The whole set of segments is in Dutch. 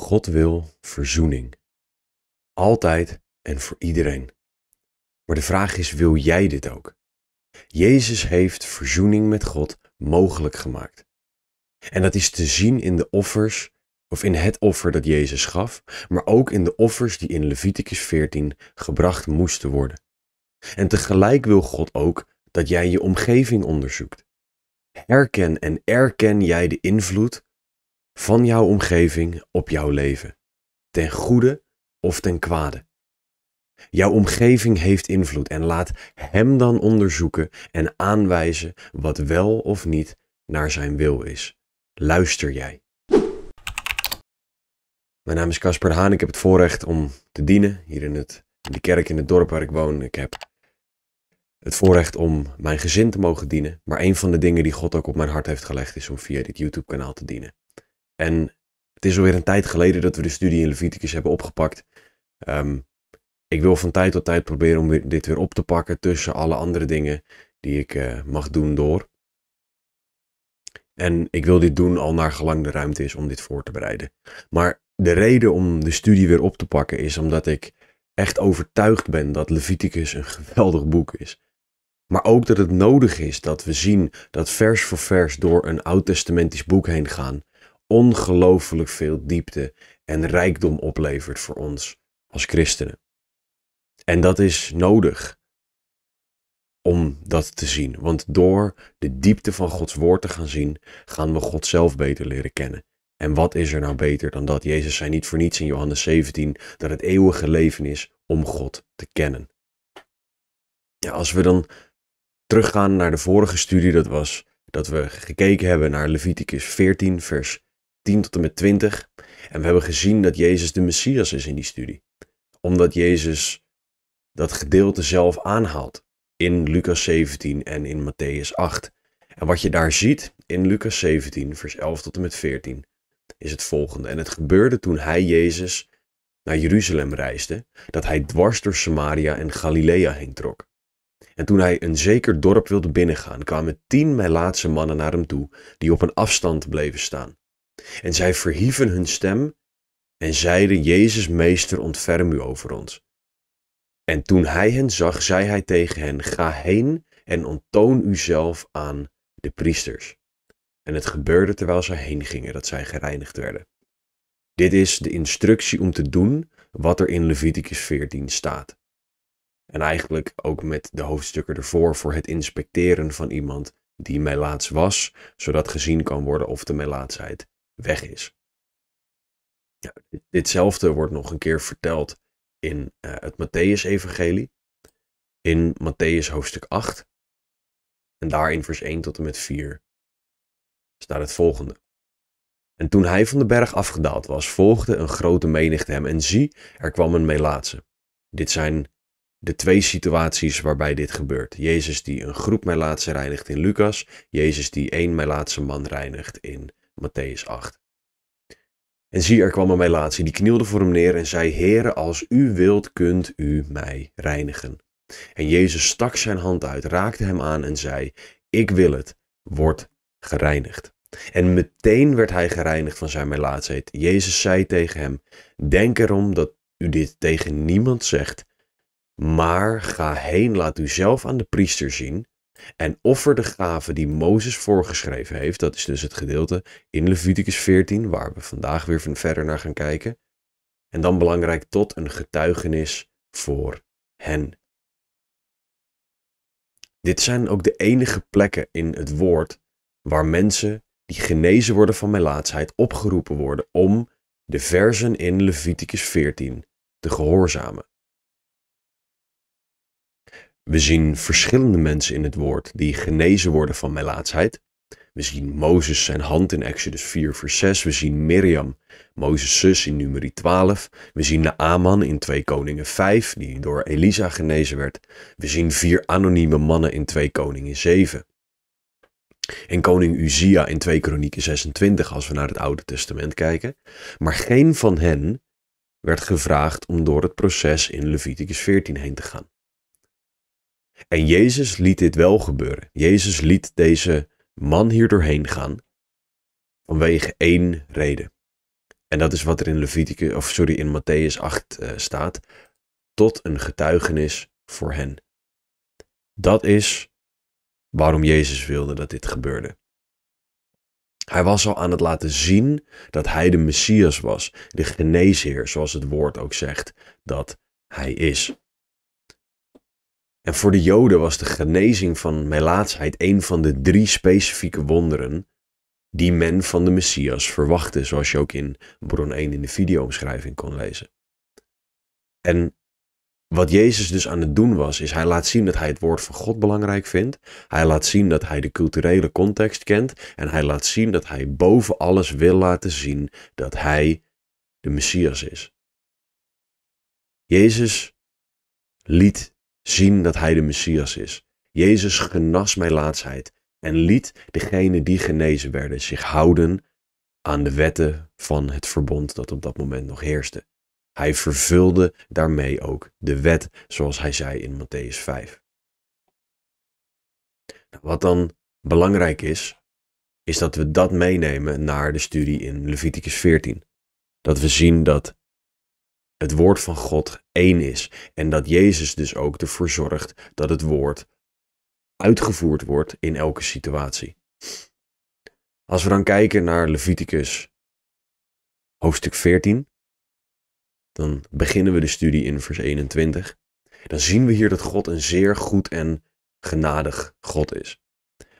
God wil verzoening. Altijd en voor iedereen. Maar de vraag is, wil jij dit ook? Jezus heeft verzoening met God mogelijk gemaakt. En dat is te zien in de offers, of in het offer dat Jezus gaf, maar ook in de offers die in Leviticus 14 gebracht moesten worden. En tegelijk wil God ook dat jij je omgeving onderzoekt. Herken en erken jij de invloed van jouw omgeving op jouw leven, ten goede of ten kwade. Jouw omgeving heeft invloed en laat hem dan onderzoeken en aanwijzen wat wel of niet naar zijn wil is. Luister jij. Mijn naam is Casper Haan. Ik heb het voorrecht om te dienen hier in, het, in de kerk in het dorp waar ik woon. Ik heb het voorrecht om mijn gezin te mogen dienen. Maar een van de dingen die God ook op mijn hart heeft gelegd is om via dit YouTube-kanaal te dienen. En het is alweer een tijd geleden dat we de studie in Leviticus hebben opgepakt. Ehm, ik wil van tijd tot tijd proberen om dit weer op te pakken tussen alle andere dingen die ik eh, mag doen door. En ik wil dit doen al naar gelang de ruimte is om dit voor te bereiden. Maar de reden om de studie weer op te pakken is omdat ik echt overtuigd ben dat Leviticus een geweldig boek is. Maar ook dat het nodig is dat we zien dat vers voor vers door een oud-testamentisch boek heen gaan ongelooflijk veel diepte en rijkdom oplevert voor ons als christenen. En dat is nodig om dat te zien. Want door de diepte van Gods woord te gaan zien, gaan we God zelf beter leren kennen. En wat is er nou beter dan dat? Jezus zei niet voor niets in Johannes 17 dat het eeuwige leven is om God te kennen. Ja, als we dan teruggaan naar de vorige studie, dat was dat we gekeken hebben naar Leviticus 14, vers 10 tot en met 20. En we hebben gezien dat Jezus de Messias is in die studie. Omdat Jezus dat gedeelte zelf aanhaalt in Lucas 17 en in Matthäus 8. En wat je daar ziet in Lucas 17, vers 11 tot en met 14, is het volgende. En het gebeurde toen hij, Jezus, naar Jeruzalem reisde, dat hij dwars door Samaria en Galilea heen trok. En toen hij een zeker dorp wilde binnengaan, kwamen tien laatste mannen naar hem toe, die op een afstand bleven staan. En zij verhieven hun stem en zeiden, Jezus, meester, ontferm u over ons. En toen hij hen zag, zei hij tegen hen, ga heen en ontoon uzelf aan de priesters. En het gebeurde terwijl zij heen gingen dat zij gereinigd werden. Dit is de instructie om te doen wat er in Leviticus 14 staat. En eigenlijk ook met de hoofdstukken ervoor voor het inspecteren van iemand die melaats was, zodat gezien kan worden of de melaatsheid weg is. Ja, ditzelfde wordt nog een keer verteld in eh, het Matthäus-evangelie, in Matthäus hoofdstuk 8. En daar in vers 1 tot en met 4 staat het volgende. En toen hij van de berg afgedaald was, volgde een grote menigte hem en zie, er kwam een Melaatse. Dit zijn de twee situaties waarbij dit gebeurt. Jezus die een groep Melaatse reinigt in Lucas, Jezus die één Melaatse man reinigt in Matthäus 8. En zie, er kwam een Melaatse, die knielde voor hem neer en zei, Heere, als u wilt, kunt u mij reinigen. En Jezus stak zijn hand uit, raakte hem aan en zei, ik wil het, word gereinigd. En meteen werd hij gereinigd van zijn melaatsheid. Jezus zei tegen hem, denk erom dat u dit tegen niemand zegt, maar ga heen, laat u zelf aan de priester zien en offer de gave die Mozes voorgeschreven heeft, dat is dus het gedeelte in Leviticus 14, waar we vandaag weer van verder naar gaan kijken. En dan belangrijk tot een getuigenis voor hen. Dit zijn ook de enige plekken in het woord waar mensen die genezen worden van melaatsheid opgeroepen worden om de versen in Leviticus 14 te gehoorzamen. We zien verschillende mensen in het woord die genezen worden van melaatsheid. We zien Mozes zijn hand in Exodus 4 vers 6. We zien Miriam, Mozes zus in nummer 12. We zien de Aman in 2 Koningen 5, die door Elisa genezen werd. We zien vier anonieme mannen in 2 Koningen 7. En koning Uzia in 2 Kronieken 26 als we naar het Oude Testament kijken. Maar geen van hen werd gevraagd om door het proces in Leviticus 14 heen te gaan. En Jezus liet dit wel gebeuren. Jezus liet deze man hier doorheen gaan vanwege één reden. En dat is wat er in Leviticus, of sorry, in Matthäus 8 eh, staat. Tot een getuigenis voor hen. Dat is waarom Jezus wilde dat dit gebeurde. Hij was al aan het laten zien dat hij de Messias was, de geneesheer, zoals het woord ook zegt dat hij is. En voor de Joden was de genezing van melaatsheid een van de drie specifieke wonderen die men van de Messias verwachtte, zoals je ook in bron 1 in de videoomschrijving kon lezen. En wat Jezus dus aan het doen was, is hij laat zien dat hij het woord van God belangrijk vindt. Hij laat zien dat hij de culturele context kent. En hij laat zien dat hij boven alles wil laten zien dat hij de Messias is. Jezus liet zien dat hij de Messias is. Jezus genas mijn laatsheid en liet degenen die genezen werden zich houden aan de wetten van het verbond dat op dat moment nog heerste. Hij vervulde daarmee ook de wet, zoals hij zei in Matthäus 5. Nou, wat dan belangrijk is, is dat we dat meenemen naar de studie in Leviticus 14. Dat we zien dat het woord van God één is. En dat Jezus dus ook ervoor zorgt dat het woord uitgevoerd wordt in elke situatie. Als we dan kijken naar Leviticus hoofdstuk 14, dan beginnen we de studie in vers 21. Dan zien we hier dat God een zeer goed en genadig God is.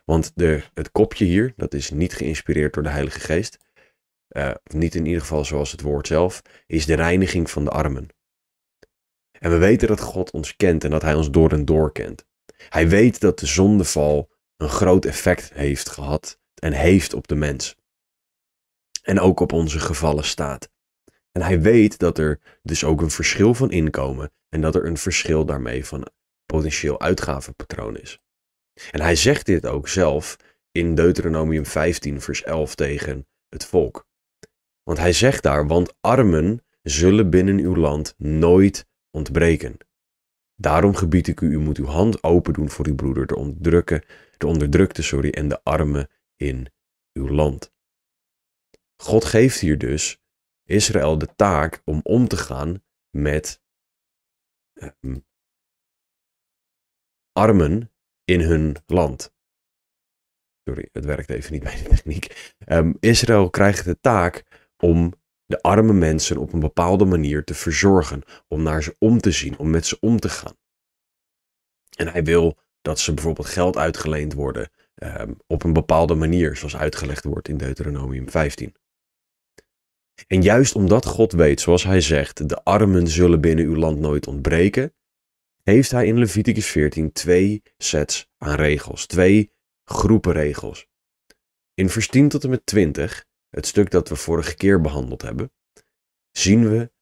Want de, het kopje hier, dat is niet geïnspireerd door de Heilige Geest, eh, of niet in ieder geval zoals het woord zelf, is de reiniging van de armen. En we weten dat God ons kent en dat Hij ons door en door kent. Hij weet dat de zondeval een groot effect heeft gehad en heeft op de mens. En ook op onze gevallen staat. En hij weet dat er dus ook een verschil van inkomen en dat er een verschil daarmee van potentieel uitgavenpatroon is. En hij zegt dit ook zelf in Deuteronomium 15, vers 11 tegen het volk. Want hij zegt daar, want armen zullen binnen uw land nooit ontbreken. Daarom gebied ik u, u moet uw hand open doen voor uw broeder, de, onderdrukken, de onderdrukte sorry, en de armen in uw land. God geeft hier dus Israël de taak om om te gaan met ehm, armen in hun land. Sorry, het werkt even niet bij de techniek. Ehm, Israël krijgt de taak om de arme mensen op een bepaalde manier te verzorgen, om naar ze om te zien, om met ze om te gaan. En hij wil dat ze bijvoorbeeld geld uitgeleend worden ehm, op een bepaalde manier, zoals uitgelegd wordt in Deuteronomium 15. En juist omdat God weet, zoals hij zegt, de armen zullen binnen uw land nooit ontbreken, heeft hij in Leviticus 14 twee sets aan regels, twee groepen regels. In vers 10 tot en met 20 het stuk dat we vorige keer behandeld hebben, zien we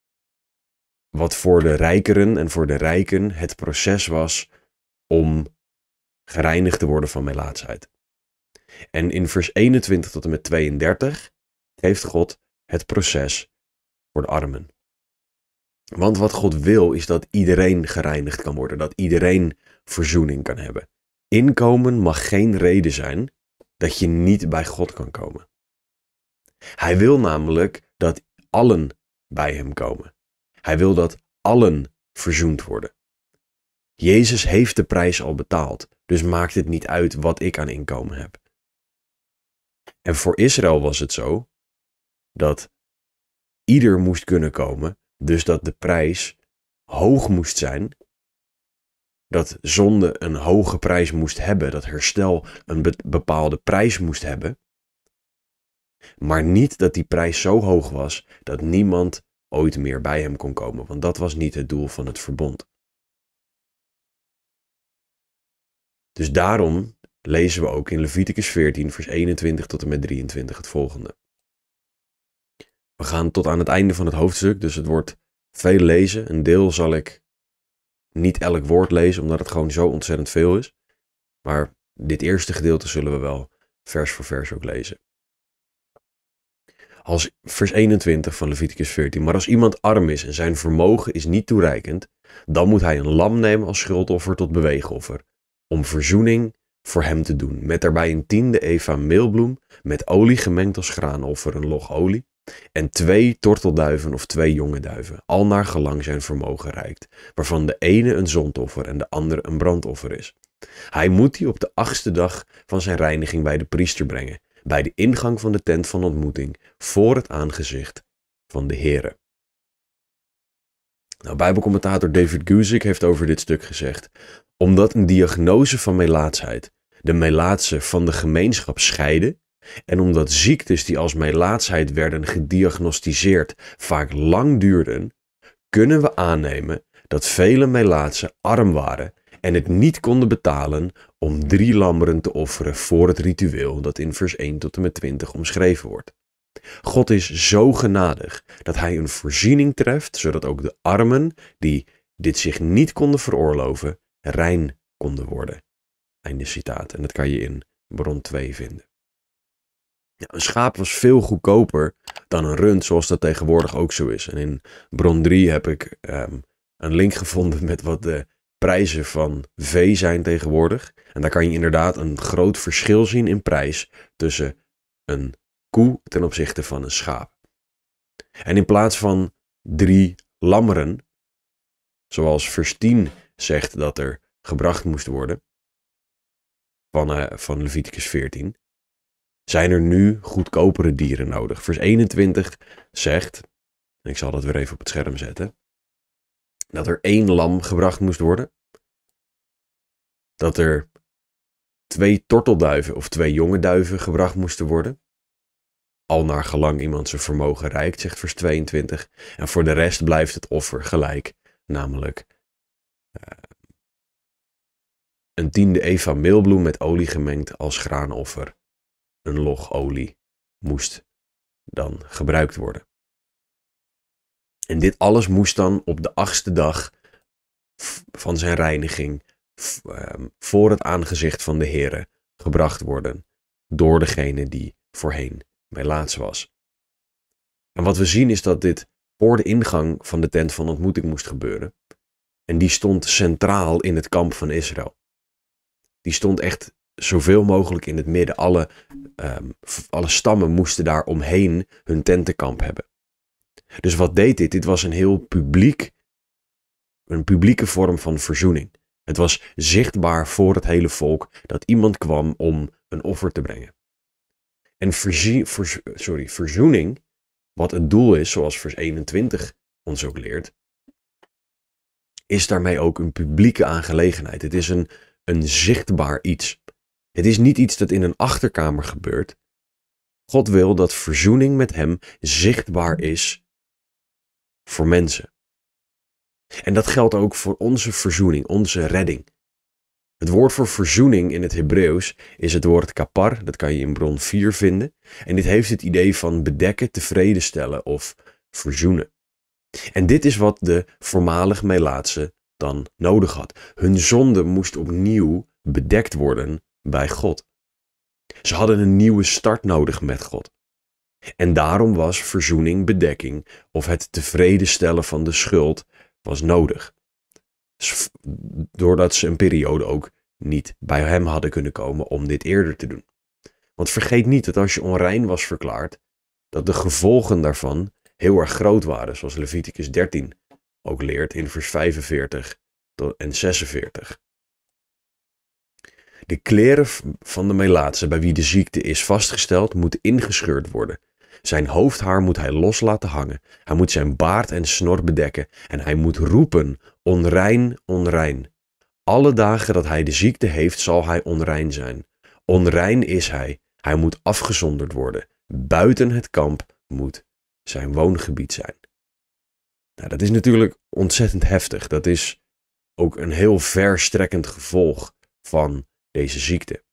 wat voor de rijkeren en voor de rijken het proces was om gereinigd te worden van melaatsheid. En in vers 21 tot en met 32 heeft God het proces voor de armen. Want wat God wil is dat iedereen gereinigd kan worden, dat iedereen verzoening kan hebben. Inkomen mag geen reden zijn dat je niet bij God kan komen. Hij wil namelijk dat allen bij hem komen. Hij wil dat allen verzoend worden. Jezus heeft de prijs al betaald, dus maakt het niet uit wat ik aan inkomen heb. En voor Israël was het zo dat ieder moest kunnen komen, dus dat de prijs hoog moest zijn, dat zonde een hoge prijs moest hebben, dat herstel een bepaalde prijs moest hebben. Maar niet dat die prijs zo hoog was dat niemand ooit meer bij hem kon komen, want dat was niet het doel van het verbond. Dus daarom lezen we ook in Leviticus 14, vers 21 tot en met 23 het volgende. We gaan tot aan het einde van het hoofdstuk, dus het wordt veel lezen. Een deel zal ik niet elk woord lezen, omdat het gewoon zo ontzettend veel is. Maar dit eerste gedeelte zullen we wel vers voor vers ook lezen. Als vers 21 van Leviticus 14. Maar als iemand arm is en zijn vermogen is niet toereikend, dan moet hij een lam nemen als schuldoffer tot beweegoffer. Om verzoening voor hem te doen. Met daarbij een tiende eva meelbloem, met olie gemengd als graanoffer, een log olie. En twee tortelduiven of twee jonge duiven, al naar gelang zijn vermogen rijkt, waarvan de ene een zondoffer en de andere een brandoffer is. Hij moet die op de achtste dag van zijn reiniging bij de priester brengen, bij de ingang van de tent van ontmoeting voor het aangezicht van de Here. Nou, Bijbelcommentator David Guzik heeft over dit stuk gezegd: Omdat een diagnose van melaatsheid de melaatsen van de gemeenschap scheiden, en omdat ziektes die als melaatsheid werden gediagnosticeerd vaak lang duurden, kunnen we aannemen dat vele melaatsen arm waren en het niet konden betalen om drie lammeren te offeren voor het ritueel dat in vers 1 tot en met 20 omschreven wordt. God is zo genadig dat hij een voorziening treft, zodat ook de armen die dit zich niet konden veroorloven, rein konden worden. Einde citaat. En dat kan je in bron 2 vinden. een schaap was veel goedkoper dan een rund, zoals dat tegenwoordig ook zo is. En in bron 3 heb ik ehm, een link gevonden met wat de prijzen van vee zijn tegenwoordig. En daar kan je inderdaad een groot verschil zien in prijs tussen een koe ten opzichte van een schaap. En in plaats van drie lammeren, zoals vers 10 zegt dat er gebracht moest worden, van, eh, van Leviticus 14, zijn er nu goedkopere dieren nodig. Vers 21 zegt, ik zal dat weer even op het scherm zetten, dat er één lam gebracht moest worden dat er twee tortelduiven of twee jonge duiven gebracht moesten worden. Al naar gelang iemand zijn vermogen reikt, zegt vers 22. En voor de rest blijft het offer gelijk, namelijk eh, een tiende eva meelbloem met olie gemengd als graanoffer. Een log olie moest dan gebruikt worden. En dit alles moest dan op de achtste dag van zijn reiniging Ehm, voor het aangezicht van de Heere gebracht worden door degene die voorheen bij laatst was. En wat we zien is dat dit voor de ingang van de tent van ontmoeting moest gebeuren. En die stond centraal in het kamp van Israël. Die stond echt zoveel mogelijk in het midden. Alle, ehm, alle stammen moesten daar omheen hun tentenkamp hebben. Dus wat deed dit? Dit was een heel publiek, een publieke vorm van verzoening. Het was zichtbaar voor het hele volk dat iemand kwam om een offer te brengen. En sorry, verzoening, wat het doel is, zoals vers 21 ons ook leert, is daarmee ook een publieke aangelegenheid. Het is een, een zichtbaar iets. Het is niet iets dat in een achterkamer gebeurt. God wil dat verzoening met Hem zichtbaar is voor mensen. En dat geldt ook voor onze verzoening, onze redding. Het woord voor verzoening in het Hebreeuws is het woord kapar, dat kan je in bron 4 vinden. En dit heeft het idee van bedekken, tevreden stellen of verzoenen. En dit is wat de voormalig Melaatse dan nodig had. Hun zonde moest opnieuw bedekt worden bij God. Ze hadden een nieuwe start nodig met God. En daarom was verzoening bedekking of het tevreden stellen van de schuld was nodig. Dus doordat ze een periode ook niet bij hem hadden kunnen komen om dit eerder te doen. Want vergeet niet dat als je onrein was verklaard, dat de gevolgen daarvan heel erg groot waren, zoals Leviticus 13 ook leert in vers 45 en 46. De kleren van de Melaatse bij wie de ziekte is vastgesteld, moet ingescheurd worden zijn hoofdhaar moet hij los laten hangen. Hij moet zijn baard en snor bedekken. En hij moet roepen: onrein, onrein. Alle dagen dat hij de ziekte heeft, zal hij onrein zijn. Onrein is hij. Hij moet afgezonderd worden. Buiten het kamp moet zijn woongebied zijn. Nou, dat is natuurlijk ontzettend heftig. Dat is ook een heel verstrekkend gevolg van deze ziekte.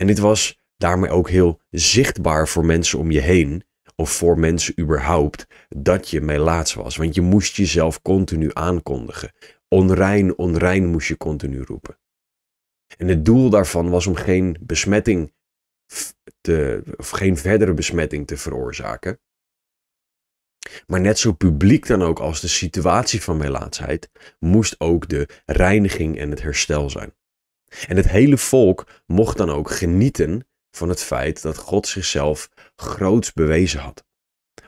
En dit was daarmee ook heel zichtbaar voor mensen om je heen. Of voor mensen überhaupt dat je melaats was. Want je moest jezelf continu aankondigen. Onrein, onrein moest je continu roepen. En het doel daarvan was om geen besmetting te, of geen verdere besmetting te veroorzaken. Maar net zo publiek dan ook als de situatie van melaatsheid, moest ook de reiniging en het herstel zijn. En het hele volk mocht dan ook genieten van het feit dat God zichzelf groots bewezen had.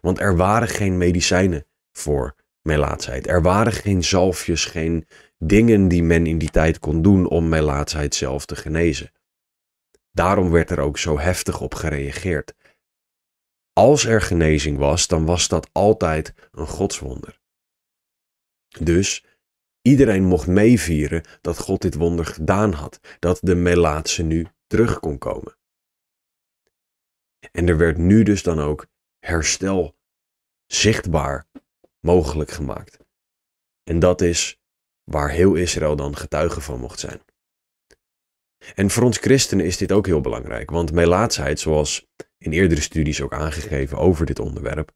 Want er waren geen medicijnen voor melaatsheid. Er waren geen zalfjes, geen dingen die men in die tijd kon doen om melaatsheid zelf te genezen. Daarom werd er ook zo heftig op gereageerd. Als er genezing was, dan was dat altijd een godswonder. Dus iedereen mocht meevieren dat God dit wonder gedaan had, dat de melaatse nu terug kon komen. En er werd nu dus dan ook herstel zichtbaar mogelijk gemaakt. En dat is waar heel Israël dan getuige van mocht zijn. En voor ons christenen is dit ook heel belangrijk, want melaatsheid, zoals in eerdere studies ook aangegeven over dit onderwerp,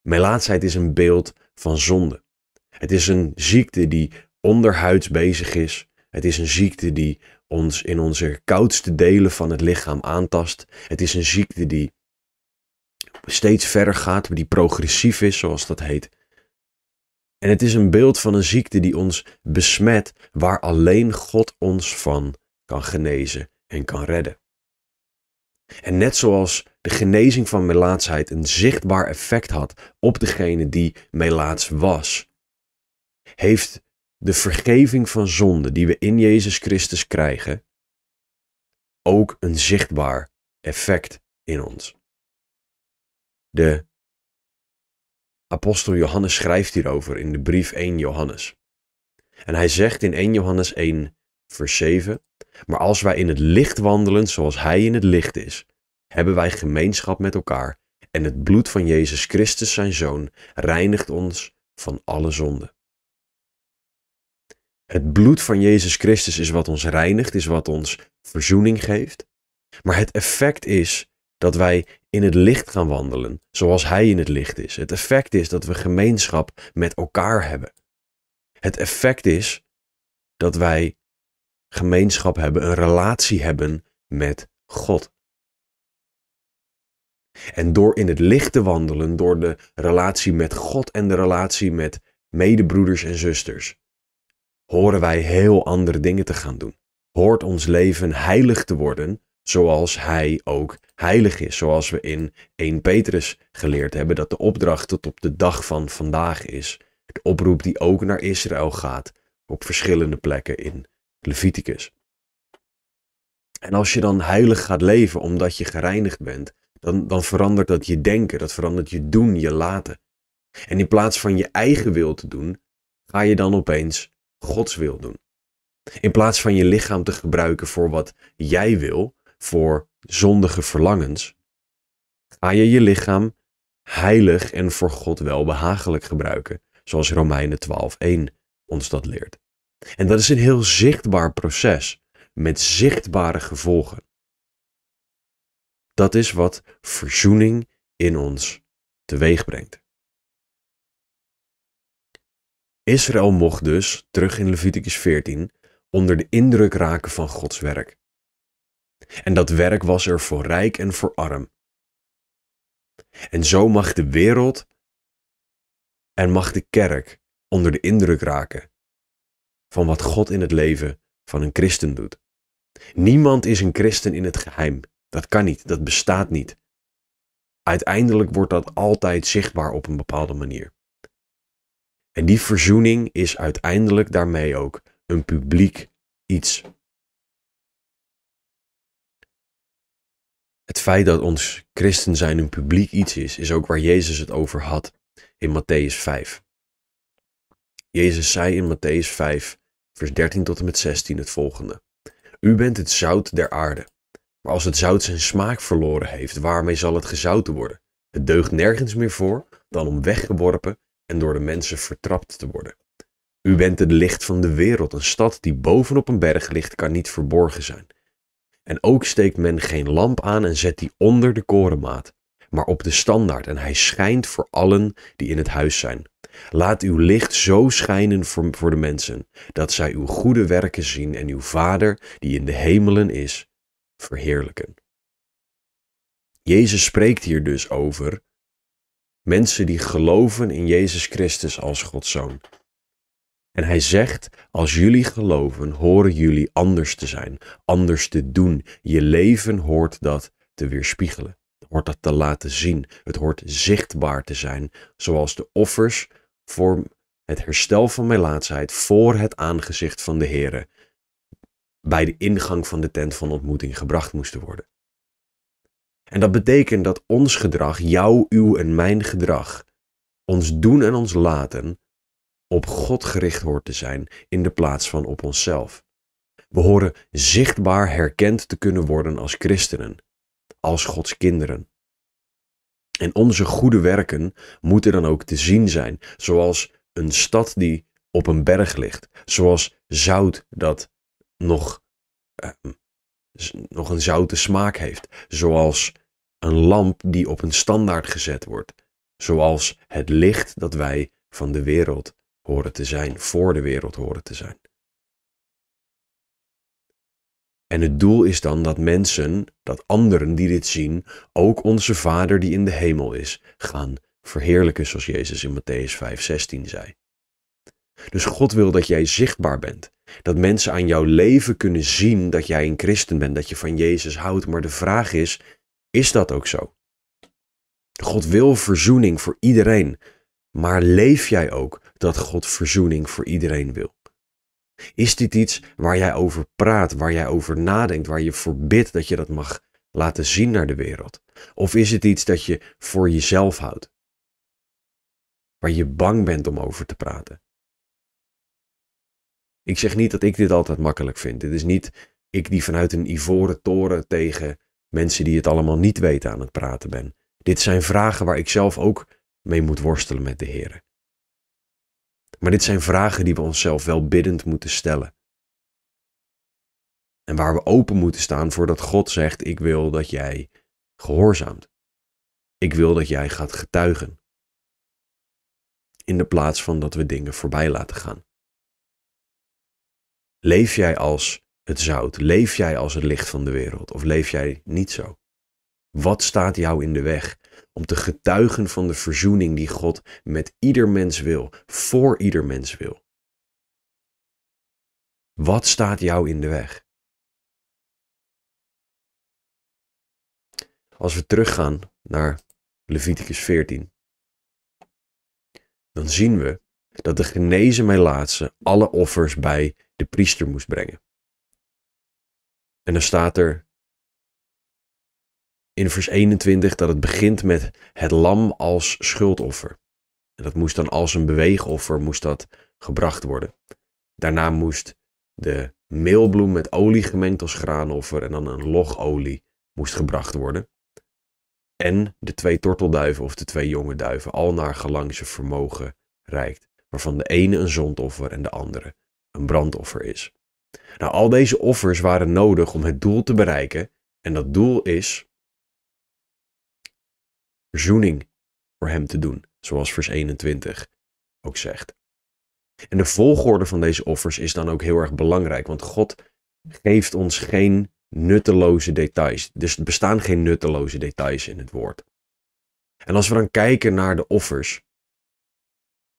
melaatsheid is een beeld van zonde. Het is een ziekte die onderhuids bezig is, het is een ziekte die ons in onze koudste delen van het lichaam aantast. Het is een ziekte die steeds verder gaat, die progressief is, zoals dat heet. En het is een beeld van een ziekte die ons besmet, waar alleen God ons van kan genezen en kan redden. En net zoals de genezing van melaatsheid een zichtbaar effect had op degene die melaats was, heeft de vergeving van zonde die we in Jezus Christus krijgen, ook een zichtbaar effect in ons. De apostel Johannes schrijft hierover in de brief 1 Johannes. En hij zegt in 1 Johannes 1, vers 7, maar als wij in het licht wandelen zoals Hij in het licht is, hebben wij gemeenschap met elkaar en het bloed van Jezus Christus, zijn Zoon, reinigt ons van alle zonde. Het bloed van Jezus Christus is wat ons reinigt, is wat ons verzoening geeft. Maar het effect is dat wij in het licht gaan wandelen, zoals Hij in het licht is. Het effect is dat we gemeenschap met elkaar hebben. Het effect is dat wij gemeenschap hebben, een relatie hebben met God. En door in het licht te wandelen, door de relatie met God en de relatie met medebroeders en zusters, horen wij heel andere dingen te gaan doen. Hoort ons leven heilig te worden zoals Hij ook heilig is. Zoals we in 1 Petrus geleerd hebben dat de opdracht tot op de dag van vandaag is. De oproep die ook naar Israël gaat op verschillende plekken in Leviticus. En als je dan heilig gaat leven omdat je gereinigd bent, dan, dan verandert dat je denken, dat verandert je doen, je laten. En in plaats van je eigen wil te doen, ga je dan opeens Gods wil doen. In plaats van je lichaam te gebruiken voor wat jij wil, voor zondige verlangens, ga je je lichaam heilig en voor God welbehagelijk gebruiken, zoals Romeinen 12:1 ons dat leert. En dat is een heel zichtbaar proces met zichtbare gevolgen. Dat is wat verzoening in ons teweeg brengt. Israël mocht dus, terug in Leviticus 14, onder de indruk raken van Gods werk. En dat werk was er voor rijk en voor arm. En zo mag de wereld en mag de kerk onder de indruk raken van wat God in het leven van een christen doet. Niemand is een christen in het geheim. Dat kan niet, dat bestaat niet. Uiteindelijk wordt dat altijd zichtbaar op een bepaalde manier. En die verzoening is uiteindelijk daarmee ook een publiek iets. Het feit dat ons christen zijn een publiek iets is, is ook waar Jezus het over had in Matthäus 5. Jezus zei in Matthäus 5, vers 13 tot en met 16 het volgende. U bent het zout der aarde. Maar als het zout zijn smaak verloren heeft, waarmee zal het gezouten worden? Het deugt nergens meer voor dan om weggeworpen en door de mensen vertrapt te worden. U bent het licht van de wereld. Een stad die bovenop een berg ligt, kan niet verborgen zijn. En ook steekt men geen lamp aan en zet die onder de korenmaat, maar op de standaard, en hij schijnt voor allen die in het huis zijn. Laat uw licht zo schijnen voor, voor de mensen, dat zij uw goede werken zien en uw Vader, die in de hemelen is, verheerlijken. Jezus spreekt hier dus over Mensen die geloven in Jezus Christus als Gods Zoon. En hij zegt, als jullie geloven, horen jullie anders te zijn, anders te doen. Je leven hoort dat te weerspiegelen, hoort dat te laten zien. Het hoort zichtbaar te zijn, zoals de offers voor het herstel van mijn laatsheid voor het aangezicht van de Here bij de ingang van de tent van ontmoeting gebracht moesten worden. En dat betekent dat ons gedrag, jouw, uw en mijn gedrag, ons doen en ons laten, op God gericht hoort te zijn in de plaats van op onszelf. We horen zichtbaar herkend te kunnen worden als christenen, als Gods kinderen. En onze goede werken moeten dan ook te zien zijn, zoals een stad die op een berg ligt, zoals zout dat nog ehm, nog een zoute smaak heeft. Zoals een lamp die op een standaard gezet wordt. Zoals het licht dat wij van de wereld horen te zijn, voor de wereld horen te zijn. En het doel is dan dat mensen, dat anderen die dit zien, ook onze Vader die in de hemel is, gaan verheerlijken, zoals Jezus in Matthäus 5:16 zei. Dus God wil dat jij zichtbaar bent. Dat mensen aan jouw leven kunnen zien dat jij een christen bent, dat je van Jezus houdt. Maar de vraag is, is dat ook zo? God wil verzoening voor iedereen, maar leef jij ook dat God verzoening voor iedereen wil? Is dit iets waar jij over praat, waar jij over nadenkt, waar je voorbidt dat je dat mag laten zien naar de wereld? Of is het iets dat je voor jezelf houdt? Waar je bang bent om over te praten? Ik zeg niet dat ik dit altijd makkelijk vind. Dit is niet ik die vanuit een ivoren toren tegen mensen die het allemaal niet weten aan het praten ben. Dit zijn vragen waar ik zelf ook mee moet worstelen met de Heer. Maar dit zijn vragen die we onszelf wel biddend moeten stellen. En waar we open moeten staan voordat God zegt: Ik wil dat jij gehoorzaamt. Ik wil dat jij gaat getuigen. In de plaats van dat we dingen voorbij laten gaan. Leef jij als het zout? Leef jij als het licht van de wereld? Of leef jij niet zo? Wat staat jou in de weg om te getuigen van de verzoening die God met ieder mens wil, voor ieder mens wil? Wat staat jou in de weg? Als we teruggaan naar Leviticus 14, dan zien we dat de genezen laatste alle offers bij de priester moest brengen. En dan staat er in vers 21 dat het begint met het lam als schuldoffer. En dat moest dan als een beweegoffer moest dat gebracht worden. Daarna moest de meelbloem met olie gemengd als graanoffer en dan een logolie moest gebracht worden. En de twee tortelduiven of de twee jonge duiven, al naar gelang ze vermogen rijkt. waarvan de ene een zondoffer en de andere een brandoffer is. Nou, al deze offers waren nodig om het doel te bereiken. En dat doel is verzoening voor hem te doen, zoals vers 21 ook zegt. En de volgorde van deze offers is dan ook heel erg belangrijk, want God geeft ons geen nutteloze details. Dus er bestaan geen nutteloze details in het woord. En als we dan kijken naar de offers,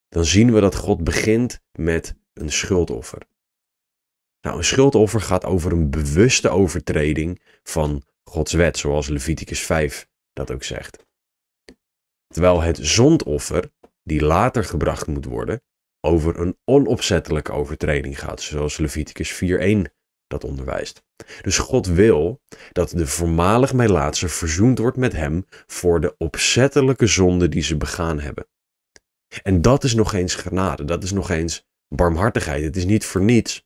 dan zien we dat God begint met een schuldoffer. Nou, een schuldoffer gaat over een bewuste overtreding van Gods wet, zoals Leviticus 5 dat ook zegt. Terwijl het zondoffer, die later gebracht moet worden, over een onopzettelijke overtreding gaat, zoals Leviticus 4.1 dat onderwijst. Dus God wil dat de voormalig Melaatse verzoend wordt met hem voor de opzettelijke zonde die ze begaan hebben. En dat is nog eens genade, dat is nog eens barmhartigheid. Het is niet voor niets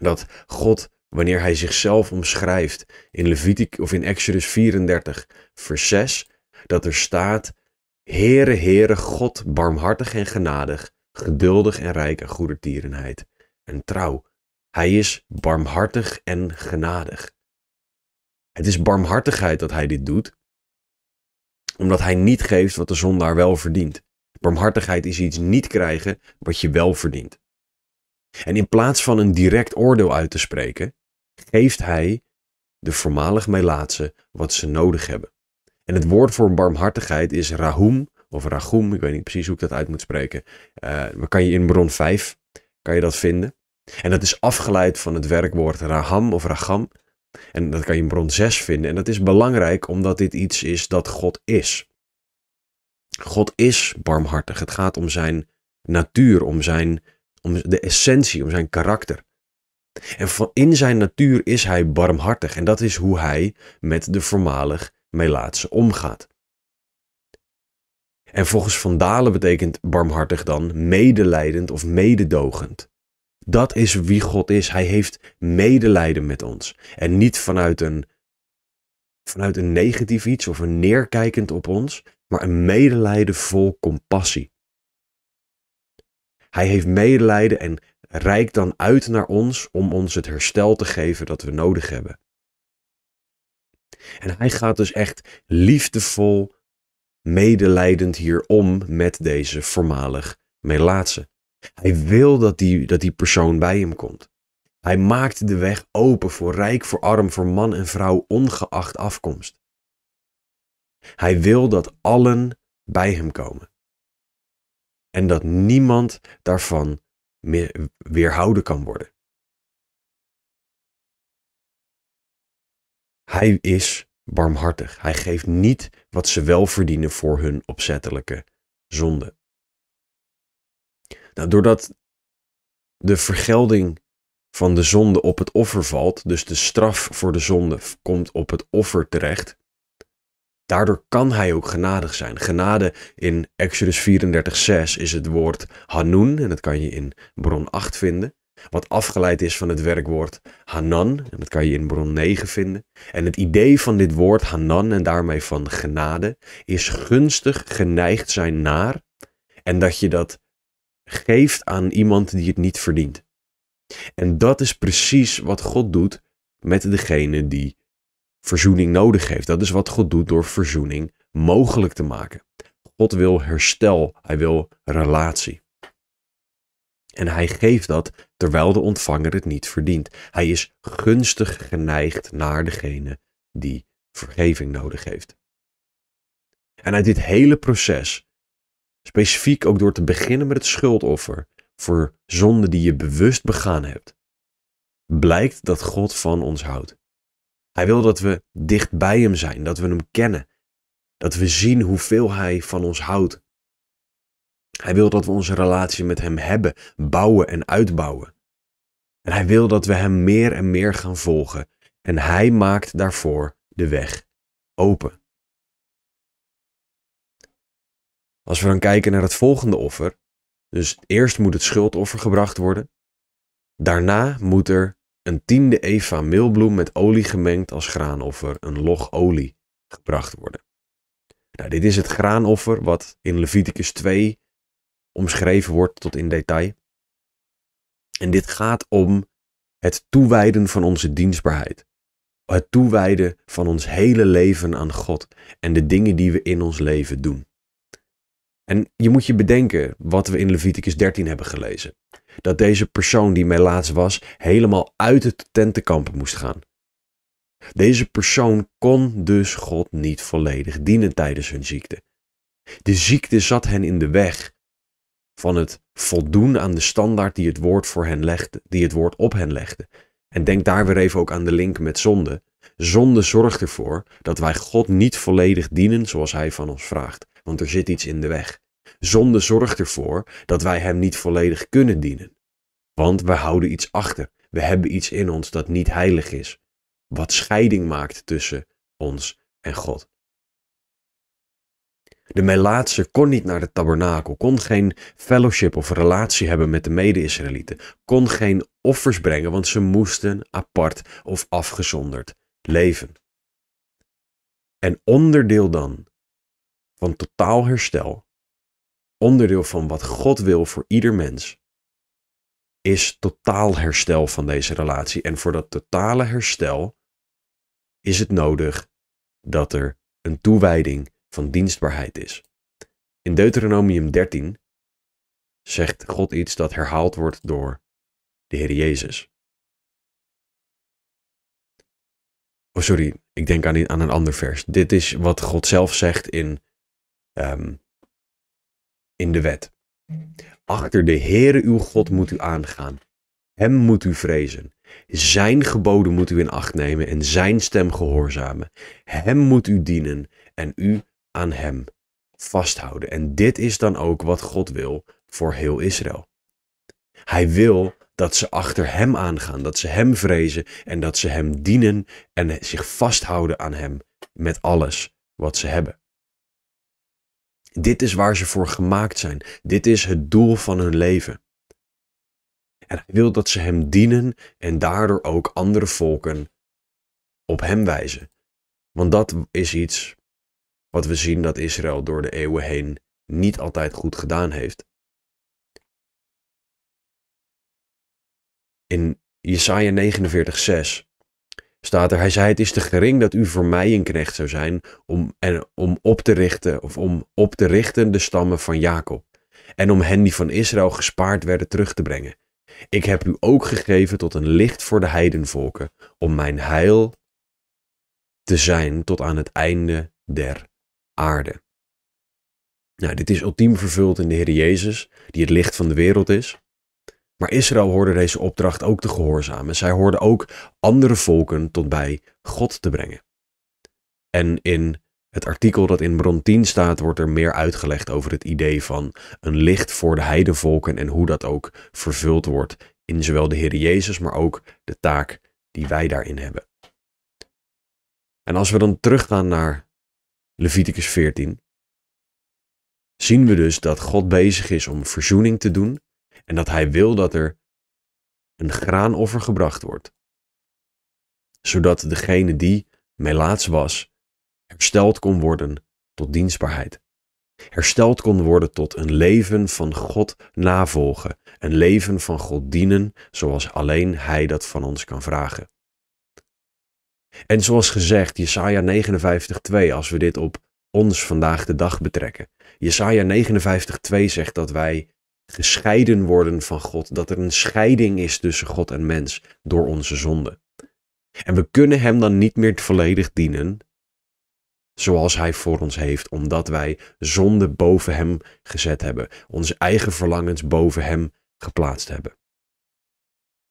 dat God, wanneer hij zichzelf omschrijft in Leviticus of in Exodus 34, vers 6, dat er staat: Heere, Heere, God, barmhartig en genadig, geduldig en rijk aan goedertierenheid en trouw. Hij is barmhartig en genadig. Het is barmhartigheid dat hij dit doet, omdat hij niet geeft wat de zondaar wel verdient. Barmhartigheid is iets niet krijgen wat je wel verdient. En in plaats van een direct oordeel uit te spreken, geeft hij de voormalig Melaatse wat ze nodig hebben. En het woord voor barmhartigheid is rahum of rachum, ik weet niet precies hoe ik dat uit moet spreken. Eh, maar kan je in bron 5 kan je dat vinden. En dat is afgeleid van het werkwoord raham of racham. En dat kan je in bron 6 vinden. En dat is belangrijk omdat dit iets is dat God is. God is barmhartig. Het gaat om zijn natuur, om, zijn, om de essentie, om zijn karakter. En in zijn natuur is hij barmhartig. En dat is hoe hij met de voormalig Melaatse omgaat. En volgens Van Dalen betekent barmhartig dan medelijdend of mededogend. Dat is wie God is. Hij heeft medelijden met ons. En niet vanuit een vanuit een negatief iets of een neerkijkend op ons, maar een medelijden vol compassie. Hij heeft medelijden en reikt dan uit naar ons om ons het herstel te geven dat we nodig hebben. En hij gaat dus echt liefdevol, medelijdend hier om met deze voormalig melaatse. Hij wil dat die, dat die persoon bij hem komt. Hij maakt de weg open voor rijk, voor arm, voor man en vrouw, ongeacht afkomst. Hij wil dat allen bij hem komen. En dat niemand daarvan meer weerhouden kan worden. Hij is barmhartig. Hij geeft niet wat ze wel verdienen voor hun opzettelijke zonde. Nou, doordat de vergelding van de zonde op het offer valt, dus de straf voor de zonde komt op het offer terecht, daardoor kan hij ook genadig zijn. Genade in Exodus 34:6 is het woord Hanun, en dat kan je in bron 8 vinden, wat afgeleid is van het werkwoord Hanan, en dat kan je in bron 9 vinden. En het idee van dit woord Hanan en daarmee van genade is gunstig geneigd zijn naar en dat je dat geeft aan iemand die het niet verdient. En dat is precies wat God doet met degene die verzoening nodig heeft. Dat is wat God doet door verzoening mogelijk te maken. God wil herstel, hij wil relatie. En hij geeft dat terwijl de ontvanger het niet verdient. Hij is gunstig geneigd naar degene die vergeving nodig heeft. En uit dit hele proces, specifiek ook door te beginnen met het schuldoffer, voor zonden die je bewust begaan hebt, blijkt dat God van ons houdt. Hij wil dat we dicht bij Hem zijn, dat we Hem kennen, dat we zien hoeveel Hij van ons houdt. Hij wil dat we onze relatie met Hem hebben, bouwen en uitbouwen. En Hij wil dat we Hem meer en meer gaan volgen. En Hij maakt daarvoor de weg open. Als we dan kijken naar het volgende offer, dus eerst moet het schuldoffer gebracht worden. Daarna moet er een tiende eva meelbloem met olie gemengd als graanoffer, een log olie, gebracht worden. Nou, dit is het graanoffer wat in Leviticus 2 omschreven wordt tot in detail. En dit gaat om het toewijden van onze dienstbaarheid. Het toewijden van ons hele leven aan God en de dingen die we in ons leven doen. En je moet je bedenken wat we in Leviticus 13 hebben gelezen. Dat deze persoon die mij laatst was, helemaal uit het tentenkamp moest gaan. Deze persoon kon dus God niet volledig dienen tijdens hun ziekte. De ziekte zat hen in de weg van het voldoen aan de standaard die het woord voor hen legde, die het woord op hen legde. En denk daar weer even ook aan de link met zonde. Zonde zorgt ervoor dat wij God niet volledig dienen zoals Hij van ons vraagt want er zit iets in de weg. Zonde zorgt ervoor dat wij Hem niet volledig kunnen dienen. Want we houden iets achter. We hebben iets in ons dat niet heilig is. Wat scheiding maakt tussen ons en God. De Melaatse kon niet naar de tabernakel, kon geen fellowship of relatie hebben met de mede-Israëlieten, kon geen offers brengen, want ze moesten apart of afgezonderd leven. En onderdeel dan van totaal herstel, onderdeel van wat God wil voor ieder mens, is totaal herstel van deze relatie. En voor dat totale herstel is het nodig dat er een toewijding van dienstbaarheid is. In Deuteronomium 13 zegt God iets dat herhaald wordt door de Heer Jezus. Oh, sorry, ik denk aan, aan een ander vers. Dit is wat God zelf zegt in Ehm, in de wet. Achter de Heere uw God moet u aangaan. Hem moet u vrezen. Zijn geboden moet u in acht nemen en zijn stem gehoorzamen. Hem moet u dienen en u aan hem vasthouden. En dit is dan ook wat God wil voor heel Israël. Hij wil dat ze achter hem aangaan, dat ze hem vrezen en dat ze hem dienen en zich vasthouden aan hem met alles wat ze hebben. Dit is waar ze voor gemaakt zijn. Dit is het doel van hun leven. En hij wil dat ze hem dienen en daardoor ook andere volken op hem wijzen. Want dat is iets wat we zien dat Israël door de eeuwen heen niet altijd goed gedaan heeft. In Jesaja 49:6 staat er, hij zei het is te gering dat u voor mij een knecht zou zijn om, en, om op te richten of om op te richten de stammen van Jacob en om hen die van Israël gespaard werden terug te brengen. Ik heb u ook gegeven tot een licht voor de heidenvolken om mijn heil te zijn tot aan het einde der aarde. Nou, dit is ultiem vervuld in de Heer Jezus, die het licht van de wereld is. Maar Israël hoorde deze opdracht ook te gehoorzamen. Zij hoorden ook andere volken tot bij God te brengen. En in het artikel dat in bron 10 staat, wordt er meer uitgelegd over het idee van een licht voor de heidenvolken en hoe dat ook vervuld wordt in zowel de Heer Jezus, maar ook de taak die wij daarin hebben. En als we dan teruggaan naar Leviticus 14, zien we dus dat God bezig is om verzoening te doen en dat hij wil dat er een graanoffer gebracht wordt. Zodat degene die melaats was, hersteld kon worden tot dienstbaarheid. Hersteld kon worden tot een leven van God navolgen. Een leven van God dienen zoals alleen Hij dat van ons kan vragen. En zoals gezegd, Jesaja 59:2, als we dit op ons vandaag de dag betrekken. Jesaja 59:2 zegt dat wij gescheiden worden van God, dat er een scheiding is tussen God en mens door onze zonde. En we kunnen Hem dan niet meer volledig dienen zoals Hij voor ons heeft, omdat wij zonde boven Hem gezet hebben, onze eigen verlangens boven Hem geplaatst hebben.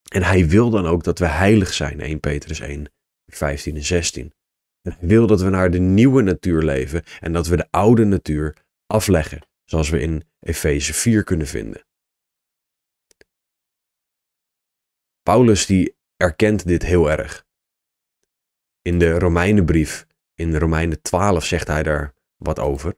En Hij wil dan ook dat we heilig zijn, 1 Petrus 1, 15 en 16. En hij wil dat we naar de nieuwe natuur leven en dat we de oude natuur afleggen, zoals we in Efeze 4 kunnen vinden. Paulus die erkent dit heel erg. In de Romeinenbrief, in Romeinen 12, zegt hij daar wat over.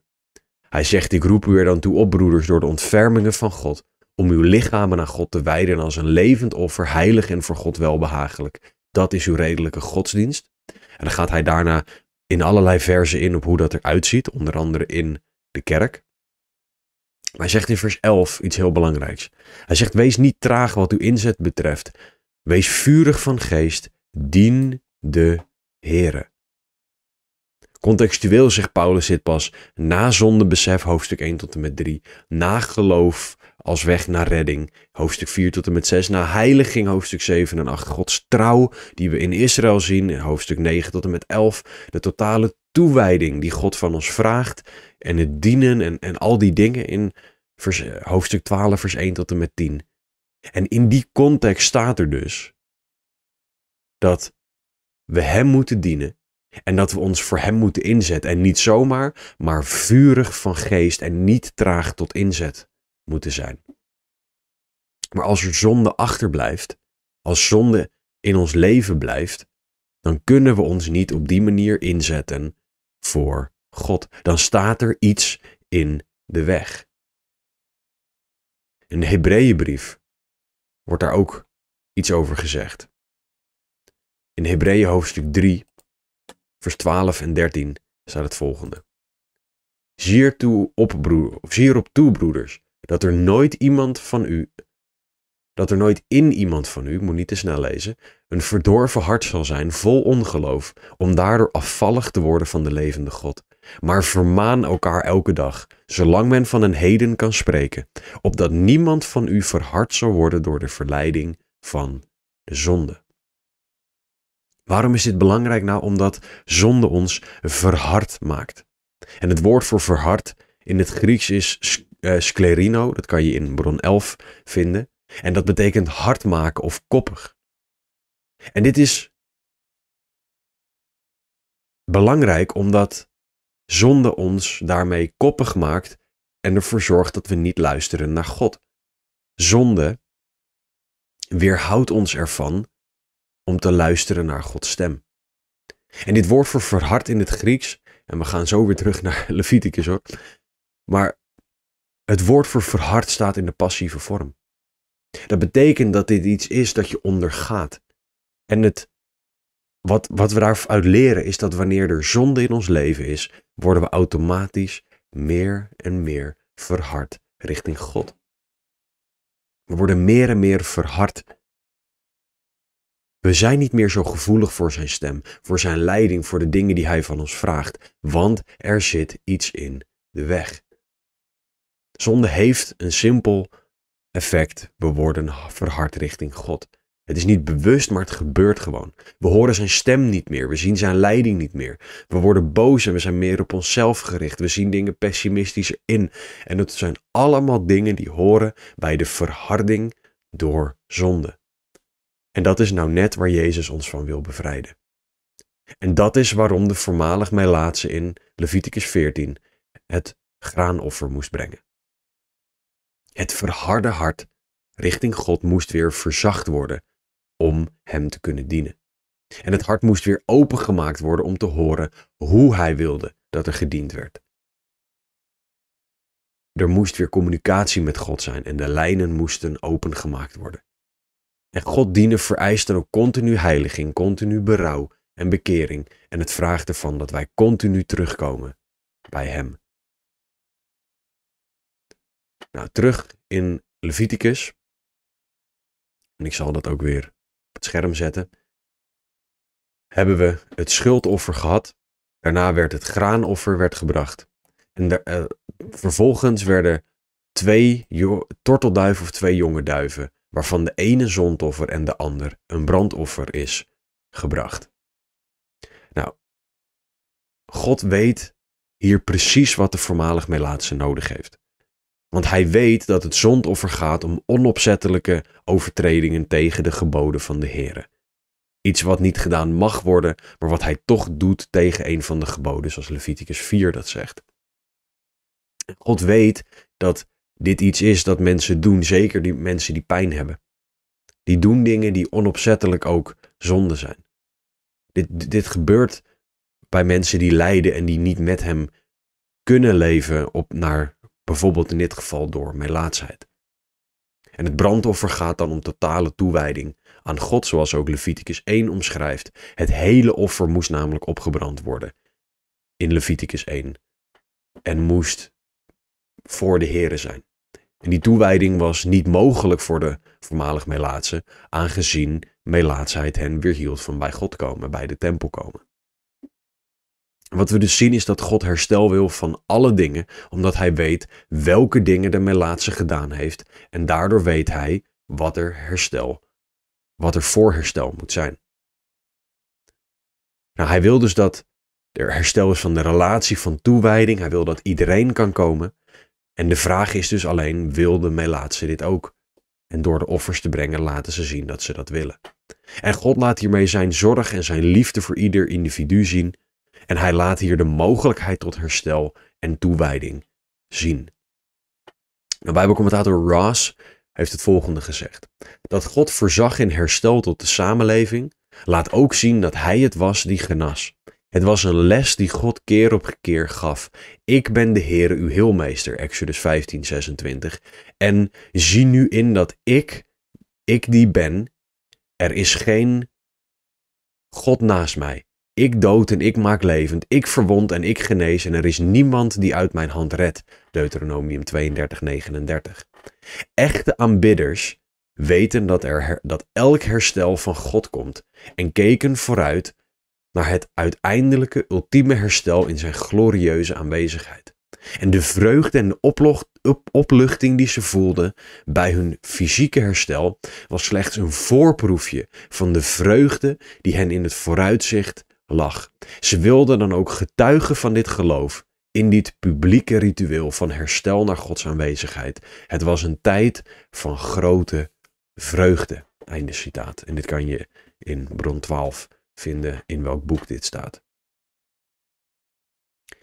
Hij zegt, ik roep u er dan toe op, broeders, door de ontfermingen van God, om uw lichamen aan God te wijden als een levend offer, heilig en voor God welbehagelijk. Dat is uw redelijke godsdienst. En dan gaat hij daarna in allerlei versen in op hoe dat eruit ziet, onder andere in de kerk. Hij zegt in vers 11 iets heel belangrijks. Hij zegt: Wees niet traag wat uw inzet betreft. Wees vurig van geest. Dien de Here. Contextueel zegt Paulus dit pas na zondebesef, hoofdstuk 1 tot en met 3. Na geloof, als weg naar redding. Hoofdstuk 4 tot en met 6 naar heiliging. Hoofdstuk 7 en 8 Gods trouw die we in Israël zien. Hoofdstuk 9 tot en met 11 de totale toewijding die God van ons vraagt. En het dienen en, en al die dingen in eh, hoofdstuk 12 vers 1 tot en met 10. En in die context staat er dus dat we Hem moeten dienen. En dat we ons voor Hem moeten inzetten. En niet zomaar, maar vurig van geest en niet traag tot inzet moeten zijn. Maar als er zonde achterblijft, als zonde in ons leven blijft, dan kunnen we ons niet op die manier inzetten voor God. Dan staat er iets in de weg. In de Hebreeënbrief wordt daar ook iets over gezegd. In Hebreeën hoofdstuk 3, vers 12 en 13 staat het volgende. Zie, op, erop toe, broeders, dat er nooit iemand van u, dat er nooit in iemand van u, moet niet te snel lezen, een verdorven hart zal zijn vol ongeloof, om daardoor afvallig te worden van de levende God. Maar vermaan elkaar elke dag, zolang men van een heden kan spreken, opdat niemand van u verhard zal worden door de verleiding van de zonde. Waarom is dit belangrijk? Nou, omdat zonde ons verhard maakt. En het woord voor verhard in het Grieks is eh, sclerino. Dat kan je in bron 11 vinden. En dat betekent hard maken of koppig. En dit is belangrijk omdat zonde ons daarmee koppig maakt en ervoor zorgt dat we niet luisteren naar God. Zonde weerhoudt ons ervan om te luisteren naar Gods stem. En dit woord voor verhard in het Grieks, en we gaan zo weer terug naar Leviticus hoor, maar het woord voor verhard staat in de passieve vorm. Dat betekent dat dit iets is dat je ondergaat. En het, wat, wat we daaruit leren is dat wanneer er zonde in ons leven is, worden we automatisch meer en meer verhard richting God. We worden meer en meer verhard. We zijn niet meer zo gevoelig voor zijn stem, voor zijn leiding, voor de dingen die hij van ons vraagt, want er zit iets in de weg. Zonde heeft een simpel effect. We worden verhard richting God. Het is niet bewust, maar het gebeurt gewoon. We horen zijn stem niet meer. We zien zijn leiding niet meer. We worden boos en we zijn meer op onszelf gericht. We zien dingen pessimistischer in. En dat zijn allemaal dingen die horen bij de verharding door zonde. En dat is nou net waar Jezus ons van wil bevrijden. En dat is waarom de voormalig laatste in Leviticus 14 het graanoffer moest brengen. Het verharde hart richting God moest weer verzacht worden om Hem te kunnen dienen. En het hart moest weer opengemaakt worden om te horen hoe Hij wilde dat er gediend werd. Er moest weer communicatie met God zijn en de lijnen moesten opengemaakt worden. En God dienen vereist dan ook continu heiliging, continu berouw en bekering en het vraagt ervan dat wij continu terugkomen bij Hem. Nou, terug in Leviticus. En ik zal dat ook weer op het scherm zetten. Hebben we het schuldoffer gehad. Daarna werd het graanoffer werd gebracht. En eh, vervolgens werden twee tortelduiven of twee jonge duiven, waarvan de ene zondoffer en de ander een brandoffer is, gebracht. Nou, God weet hier precies wat de voormalig Melaatse nodig heeft. Want hij weet dat het zondoffer gaat om onopzettelijke overtredingen tegen de geboden van de Heere. Iets wat niet gedaan mag worden, maar wat hij toch doet tegen een van de geboden, zoals Leviticus 4 dat zegt. God weet dat dit iets is dat mensen doen, zeker die mensen die pijn hebben. Die doen dingen die onopzettelijk ook zonde zijn. Dit, dit gebeurt bij mensen die lijden en die niet met hem kunnen leven op naar bijvoorbeeld in dit geval door melaatsheid. En het brandoffer gaat dan om totale toewijding aan God, zoals ook Leviticus 1 omschrijft. Het hele offer moest namelijk opgebrand worden in Leviticus 1 en moest voor de Here zijn. En die toewijding was niet mogelijk voor de voormalig Melaatse, aangezien Melaatsheid hen weerhield van bij God komen, bij de tempel komen. Wat we dus zien is dat God herstel wil van alle dingen, omdat hij weet welke dingen de Melaatse gedaan heeft. En daardoor weet hij wat er herstel, wat er voor herstel moet zijn. Nou, hij wil dus dat er herstel is van de relatie, van toewijding. Hij wil dat iedereen kan komen. En de vraag is dus alleen, wil de Melaatse dit ook? En door de offers te brengen laten ze zien dat ze dat willen. En God laat hiermee zijn zorg en zijn liefde voor ieder individu zien en hij laat hier de mogelijkheid tot herstel en toewijding zien. De Bijbelcommentator Ross heeft het volgende gezegd: Dat God verzag in herstel tot de samenleving, laat ook zien dat Hij het was die genas. Het was een les die God keer op keer gaf. Ik ben de Heere, uw heelmeester, Exodus 15, 26. En zie nu in dat ik, ik die ben, er is geen God naast mij. Ik dood en ik maak levend, ik verwond en ik genees en er is niemand die uit mijn hand redt. Deuteronomium 32, 39. Echte aanbidders weten dat, er, dat elk herstel van God komt en keken vooruit naar het uiteindelijke ultieme herstel in zijn glorieuze aanwezigheid. En de vreugde en de oplocht, opluchting die ze voelden bij hun fysieke herstel was slechts een voorproefje van de vreugde die hen in het vooruitzicht lag. Ze wilden dan ook getuigen van dit geloof in dit publieke ritueel van herstel naar Gods aanwezigheid. Het was een tijd van grote vreugde. Einde citaat. En dit kan je in bron 12 vinden in welk boek dit staat.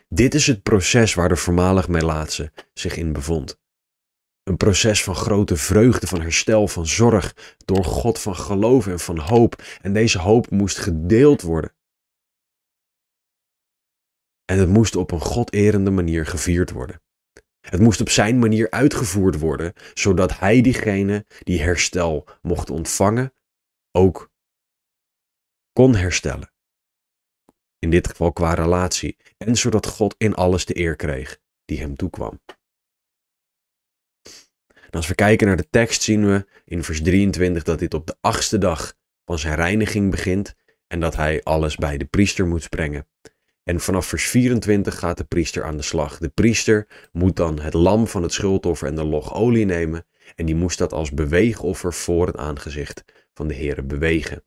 Dit is het proces waar de voormalig Melaatse zich in bevond. Een proces van grote vreugde, van herstel, van zorg, door God van geloof en van hoop. En deze hoop moest gedeeld worden en het moest op een erende manier gevierd worden. Het moest op zijn manier uitgevoerd worden, zodat hij diegene die herstel mocht ontvangen, ook kon herstellen. In dit geval qua relatie. En zodat God in alles de eer kreeg die hem toekwam. als we kijken naar de tekst zien we in vers 23 dat dit op de achtste dag van zijn reiniging begint en dat hij alles bij de priester moet brengen. En vanaf vers 24 gaat de priester aan de slag. De priester moet dan het lam van het schuldoffer en de log olie nemen. En die moest dat als beweegoffer voor het aangezicht van de Heere bewegen.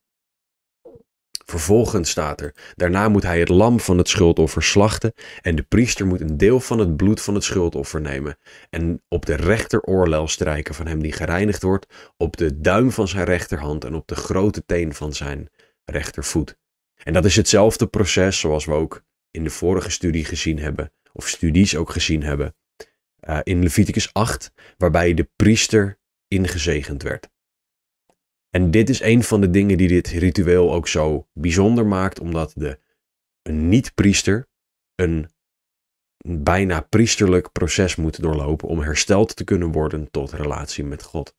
Vervolgens staat er: Daarna moet hij het lam van het schuldoffer slachten. En de priester moet een deel van het bloed van het schuldoffer nemen. En op de rechteroorlel strijken van hem die gereinigd wordt. Op de duim van zijn rechterhand en op de grote teen van zijn rechtervoet. En dat is hetzelfde proces zoals we ook in de vorige studie gezien hebben, of studies ook gezien hebben, eh, in Leviticus 8, waarbij de priester ingezegend werd. En dit is een van de dingen die dit ritueel ook zo bijzonder maakt, omdat de, niet-priester een bijna priesterlijk proces moet doorlopen om hersteld te kunnen worden tot relatie met God.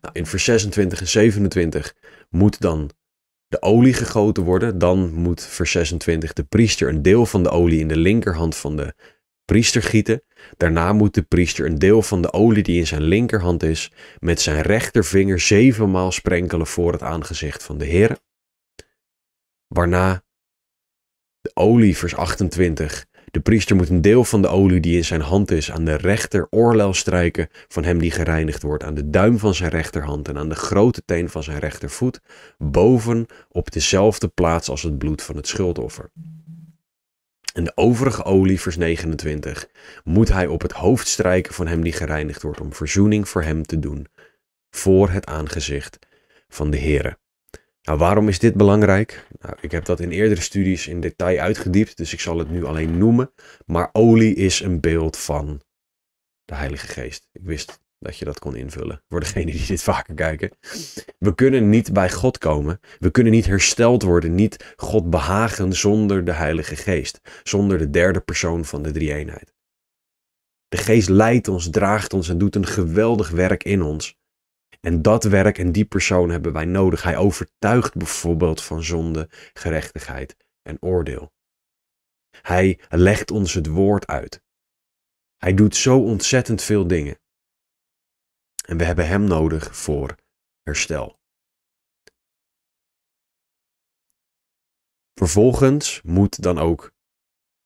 Nou, in vers 26 en 27 moet dan de olie gegoten worden, dan moet vers 26 de priester een deel van de olie in de linkerhand van de priester gieten. Daarna moet de priester een deel van de olie die in zijn linkerhand is, met zijn rechtervinger zevenmaal sprenkelen voor het aangezicht van de Heer. Waarna de olie, vers 28, de priester moet een deel van de olie die in zijn hand is aan de rechter strijken van hem die gereinigd wordt, aan de duim van zijn rechterhand en aan de grote teen van zijn rechtervoet, boven op dezelfde plaats als het bloed van het schuldoffer. En de overige olie, vers 29, moet hij op het hoofd strijken van hem die gereinigd wordt om verzoening voor hem te doen, voor het aangezicht van de Heere. Nou, waarom is dit belangrijk? Nou, ik heb dat in eerdere studies in detail uitgediept, dus ik zal het nu alleen noemen. Maar olie is een beeld van de Heilige Geest. Ik wist dat je dat kon invullen. Voor degenen die dit vaker kijken. We kunnen niet bij God komen. We kunnen niet hersteld worden, niet God behagen zonder de Heilige Geest. Zonder de derde persoon van de drie-eenheid. De Geest leidt ons, draagt ons en doet een geweldig werk in ons. En dat werk en die persoon hebben wij nodig. Hij overtuigt bijvoorbeeld van zonde, gerechtigheid en oordeel. Hij legt ons het woord uit. Hij doet zo ontzettend veel dingen. En we hebben hem nodig voor herstel. Vervolgens moet dan ook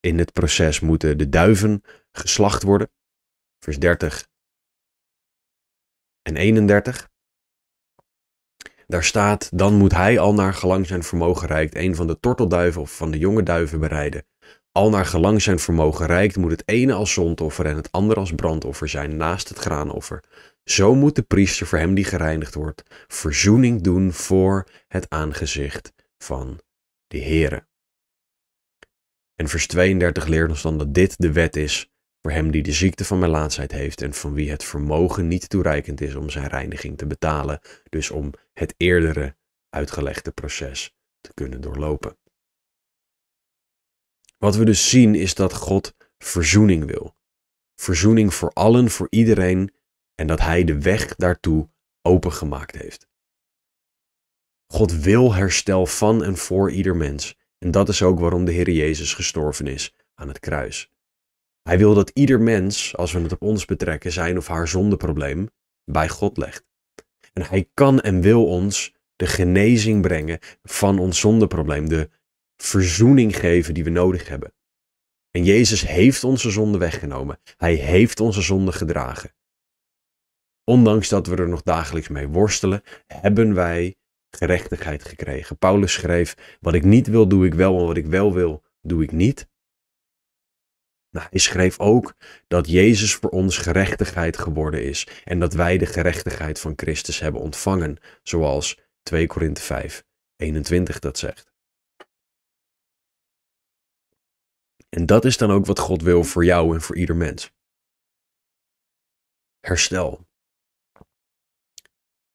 in het proces moeten de duiven geslacht worden. Vers 30 en 31. Daar staat, dan moet hij al naar gelang zijn vermogen rijkt een van de tortelduiven of van de jonge duiven bereiden. Al naar gelang zijn vermogen rijkt moet het ene als zondoffer en het andere als brandoffer zijn naast het graanoffer. Zo moet de priester voor hem die gereinigd wordt verzoening doen voor het aangezicht van de Heere. En vers 32 leert ons dan dat dit de wet is voor hem die de ziekte van melaatsheid heeft en van wie het vermogen niet toereikend is om zijn reiniging te betalen, dus om het eerdere uitgelegde proces te kunnen doorlopen. Wat we dus zien is dat God verzoening wil. Verzoening voor allen, voor iedereen en dat Hij de weg daartoe opengemaakt heeft. God wil herstel van en voor ieder mens en dat is ook waarom de Heer Jezus gestorven is aan het kruis. Hij wil dat ieder mens, als we het op ons betrekken, zijn of haar zondeprobleem bij God legt. En hij kan en wil ons de genezing brengen van ons zondeprobleem, de verzoening geven die we nodig hebben. En Jezus heeft onze zonde weggenomen. Hij heeft onze zonde gedragen. Ondanks dat we er nog dagelijks mee worstelen, hebben wij gerechtigheid gekregen. Paulus schreef: Wat ik niet wil, doe ik wel, en wat ik wel wil, doe ik niet. Nou, hij schreef ook dat Jezus voor ons gerechtigheid geworden is en dat wij de gerechtigheid van Christus hebben ontvangen, zoals 2 Korinthe 5, 21 dat zegt. En dat is dan ook wat God wil voor jou en voor ieder mens. Herstel.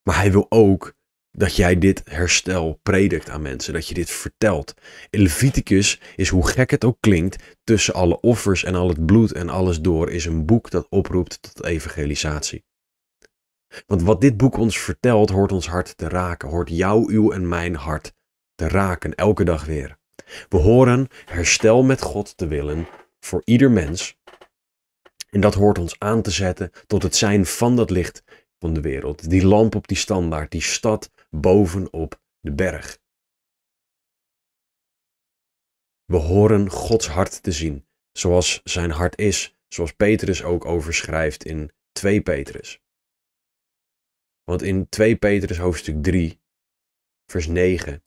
Maar hij wil ook dat jij dit herstel predikt aan mensen, dat je dit vertelt. In Leviticus is, hoe gek het ook klinkt, tussen alle offers en al het bloed en alles door, is een boek dat oproept tot evangelisatie. Want wat dit boek ons vertelt, hoort ons hart te raken, hoort jouw, uw en mijn hart te raken, elke dag weer. We horen herstel met God te willen voor ieder mens. En dat hoort ons aan te zetten tot het zijn van dat licht van de wereld. Die lamp op die standaard, die stad bovenop de berg. We horen Gods hart te zien, zoals zijn hart is, zoals Petrus ook overschrijft in 2 Petrus. Want in 2 Petrus hoofdstuk 3, vers 9,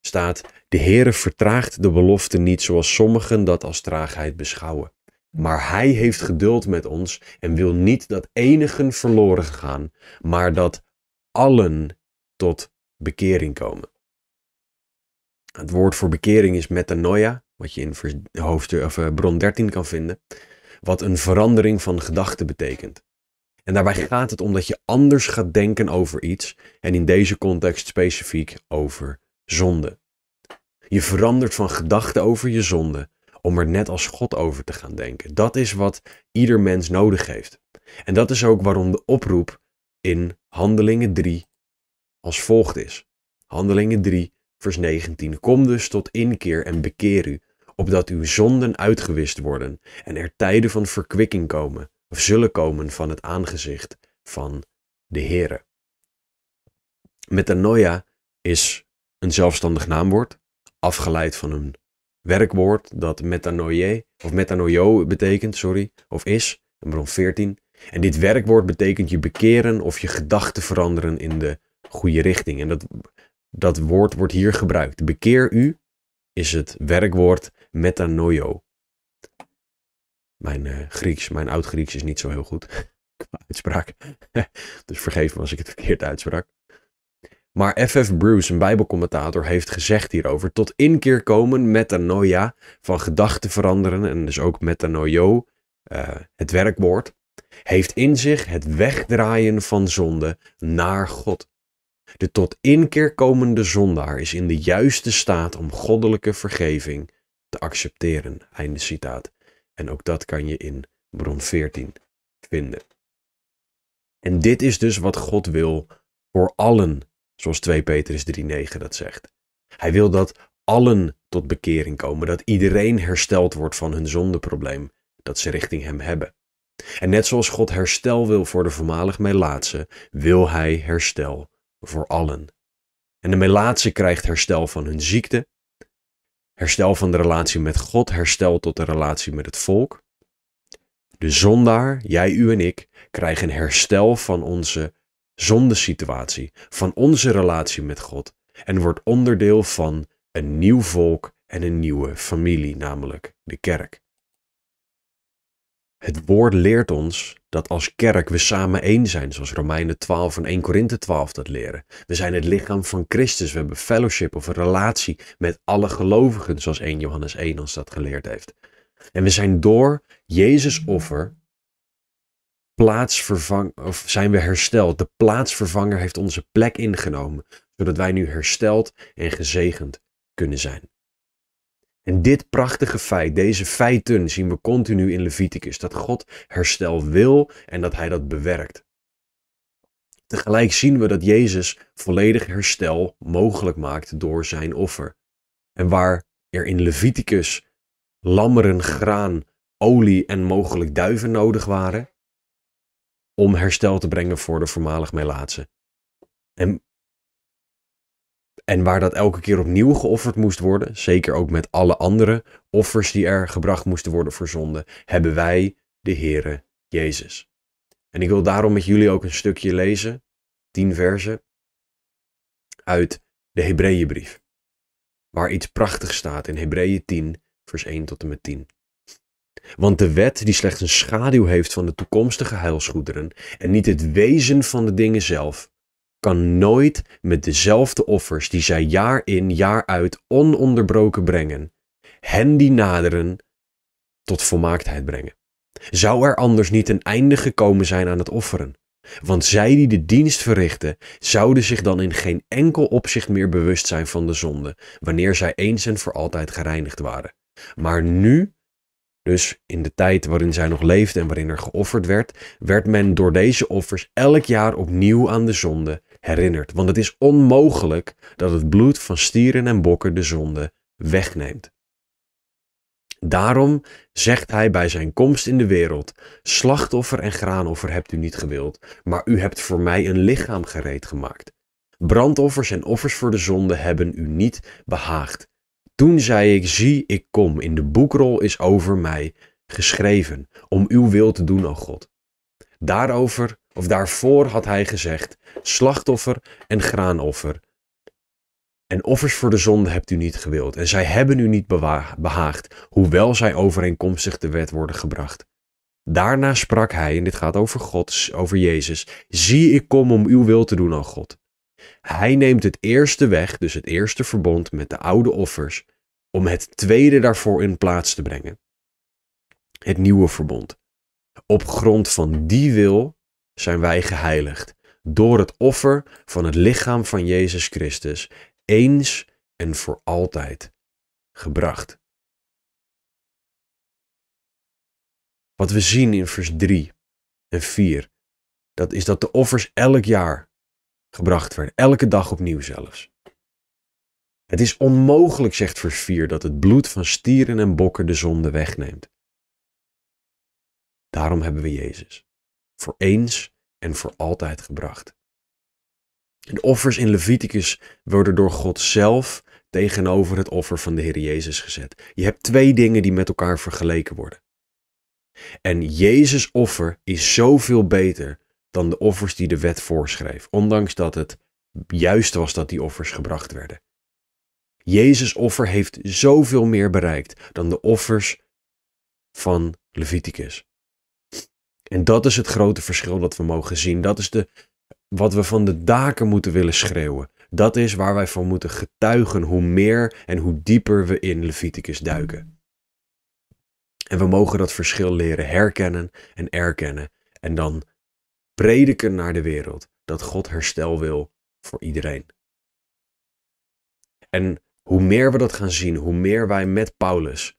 staat: De Heere vertraagt de belofte niet zoals sommigen dat als traagheid beschouwen. Maar Hij heeft geduld met ons en wil niet dat enigen verloren gaan, maar dat allen tot bekering komen. Het woord voor bekering is metanoia, wat je in hoofdstuk, of eh, bron 13 kan vinden, wat een verandering van gedachten betekent. En daarbij gaat het om dat je anders gaat denken over iets en in deze context specifiek over zonde. Je verandert van gedachten over je zonde om er net als God over te gaan denken. Dat is wat ieder mens nodig heeft. En dat is ook waarom de oproep in Handelingen 3 als volgt is. Handelingen 3, vers 19. Kom dus tot inkeer en bekeer u, opdat uw zonden uitgewist worden en er tijden van verkwikking komen, of zullen komen van het aangezicht van de Heere. Metanoia is een zelfstandig naamwoord, afgeleid van een werkwoord dat metanoie, of metanoio betekent, sorry, of is, in 14. En dit werkwoord betekent je bekeren of je gedachten veranderen in de goede richting. En dat, dat woord wordt hier gebruikt. Bekeer u is het werkwoord metanoio. Mijn eh, Grieks, mijn oud-Grieks is niet zo heel goed qua uitspraak. dus vergeef me als ik het verkeerd uitsprak. Maar F.F. Bruce, een bijbelcommentator, heeft gezegd hierover... tot inkeer komen, metanoia, van gedachten veranderen... en dus ook metanoio, uh, het werkwoord... heeft in zich het wegdraaien van zonde naar God. De tot inkeer komende zondaar is in de juiste staat om goddelijke vergeving te accepteren. Einde citaat. En ook dat kan je in bron 14 vinden. En dit is dus wat God wil voor allen, zoals 2 Petrus 3:9 dat zegt. Hij wil dat allen tot bekering komen, dat iedereen hersteld wordt van hun zondeprobleem dat ze richting hem hebben. En net zoals God herstel wil voor de voormalig Melaatse, wil hij herstel voor allen. En de melaatse krijgt herstel van hun ziekte, herstel van de relatie met God, herstel tot de relatie met het volk. De zondaar, jij, u en ik, krijgen herstel van onze zondesituatie, van onze relatie met God en wordt onderdeel van een nieuw volk en een nieuwe familie, namelijk de kerk. Het woord leert ons dat als kerk we samen één zijn, zoals Romeinen 12 en 1 Korinthe 12 dat leren. We zijn het lichaam van Christus, we hebben fellowship of een relatie met alle gelovigen, zoals 1 Johannes 1 ons dat geleerd heeft. En we zijn door Jezus offer plaatsvervang, of zijn we hersteld. De plaatsvervanger heeft onze plek ingenomen, zodat wij nu hersteld en gezegend kunnen zijn. En dit prachtige feit, deze feiten zien we continu in Leviticus, dat God herstel wil en dat Hij dat bewerkt. Tegelijk zien we dat Jezus volledig herstel mogelijk maakt door zijn offer. En waar er in Leviticus lammeren, graan, olie en mogelijk duiven nodig waren om herstel te brengen voor de voormalig Melaatse. En en waar dat elke keer opnieuw geofferd moest worden, zeker ook met alle andere offers die er gebracht moesten worden voor zonde, hebben wij de Heere Jezus. En ik wil daarom met jullie ook een stukje lezen, tien versen, uit de Hebreeënbrief, waar iets prachtigs staat in Hebreeën 10, vers 1 tot en met 10. Want de wet die slechts een schaduw heeft van de toekomstige heilsgoederen en niet het wezen van de dingen zelf, kan nooit met dezelfde offers die zij jaar in jaar uit ononderbroken brengen, hen die naderen, tot volmaaktheid brengen. Zou er anders niet een einde gekomen zijn aan het offeren? Want zij die de dienst verrichten, zouden zich dan in geen enkel opzicht meer bewust zijn van de zonde, wanneer zij eens en voor altijd gereinigd waren. Maar nu, dus in de tijd waarin zij nog leefde en waarin er geofferd werd, werd men door deze offers elk jaar opnieuw aan de zonde herinnert. Want het is onmogelijk dat het bloed van stieren en bokken de zonde wegneemt. Daarom zegt hij bij zijn komst in de wereld: Slachtoffer en graanoffer hebt u niet gewild, maar u hebt voor mij een lichaam gereed gemaakt. Brandoffers en offers voor de zonde hebben u niet behaagd. Toen zei ik: Zie, ik kom, in de boekrol is over mij geschreven, om uw wil te doen, o God. Daarover of daarvoor had hij gezegd: slachtoffer en graanoffer. En offers voor de zonde hebt u niet gewild, en zij hebben u niet behaagd, hoewel zij overeenkomstig de wet worden gebracht. Daarna sprak hij, en dit gaat over God, over Jezus: Zie, ik kom om uw wil te doen, o God. Hij neemt het eerste weg, dus het eerste verbond met de oude offers, om het tweede daarvoor in plaats te brengen. Het nieuwe verbond. Op grond van die wil zijn wij geheiligd door het offer van het lichaam van Jezus Christus, eens en voor altijd gebracht. Wat we zien in vers 3 en 4, dat is dat de offers elk jaar gebracht werden, elke dag opnieuw zelfs. Het is onmogelijk, zegt vers 4, dat het bloed van stieren en bokken de zonde wegneemt. Daarom hebben we Jezus voor eens en voor altijd gebracht. De offers in Leviticus worden door God zelf tegenover het offer van de Heer Jezus gezet. Je hebt twee dingen die met elkaar vergeleken worden. En Jezus' offer is zoveel beter dan de offers die de wet voorschreef, ondanks dat het juist was dat die offers gebracht werden. Jezus' offer heeft zoveel meer bereikt dan de offers van Leviticus. En dat is het grote verschil dat we mogen zien. Dat is de, wat we van de daken moeten willen schreeuwen. Dat is waar wij van moeten getuigen hoe meer en hoe dieper we in Leviticus duiken. En we mogen dat verschil leren herkennen en erkennen. En dan prediken naar de wereld dat God herstel wil voor iedereen. En hoe meer we dat gaan zien, hoe meer wij met Paulus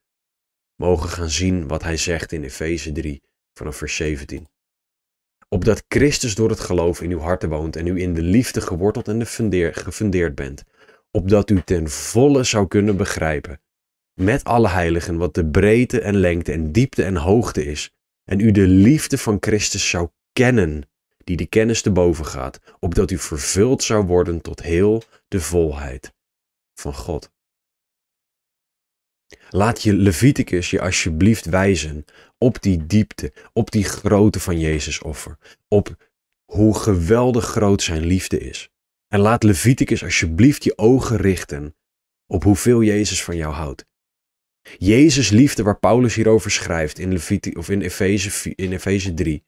mogen gaan zien wat hij zegt in Efeze 3 vanaf vers 17. Opdat Christus door het geloof in uw harten woont en u in de liefde geworteld en gefundeerd bent. Opdat u ten volle zou kunnen begrijpen, met alle heiligen, wat de breedte en lengte en diepte en hoogte is. En u de liefde van Christus zou kennen, die de kennis te boven gaat. Opdat u vervuld zou worden tot heel de volheid van God. Laat je Leviticus je alsjeblieft wijzen op die diepte, op die grootte van Jezus offer, op hoe geweldig groot zijn liefde is. En laat Leviticus alsjeblieft je ogen richten op hoeveel Jezus van jou houdt. Jezus liefde, waar Paulus hierover schrijft in, Levit of in Efeze in Efeze 3,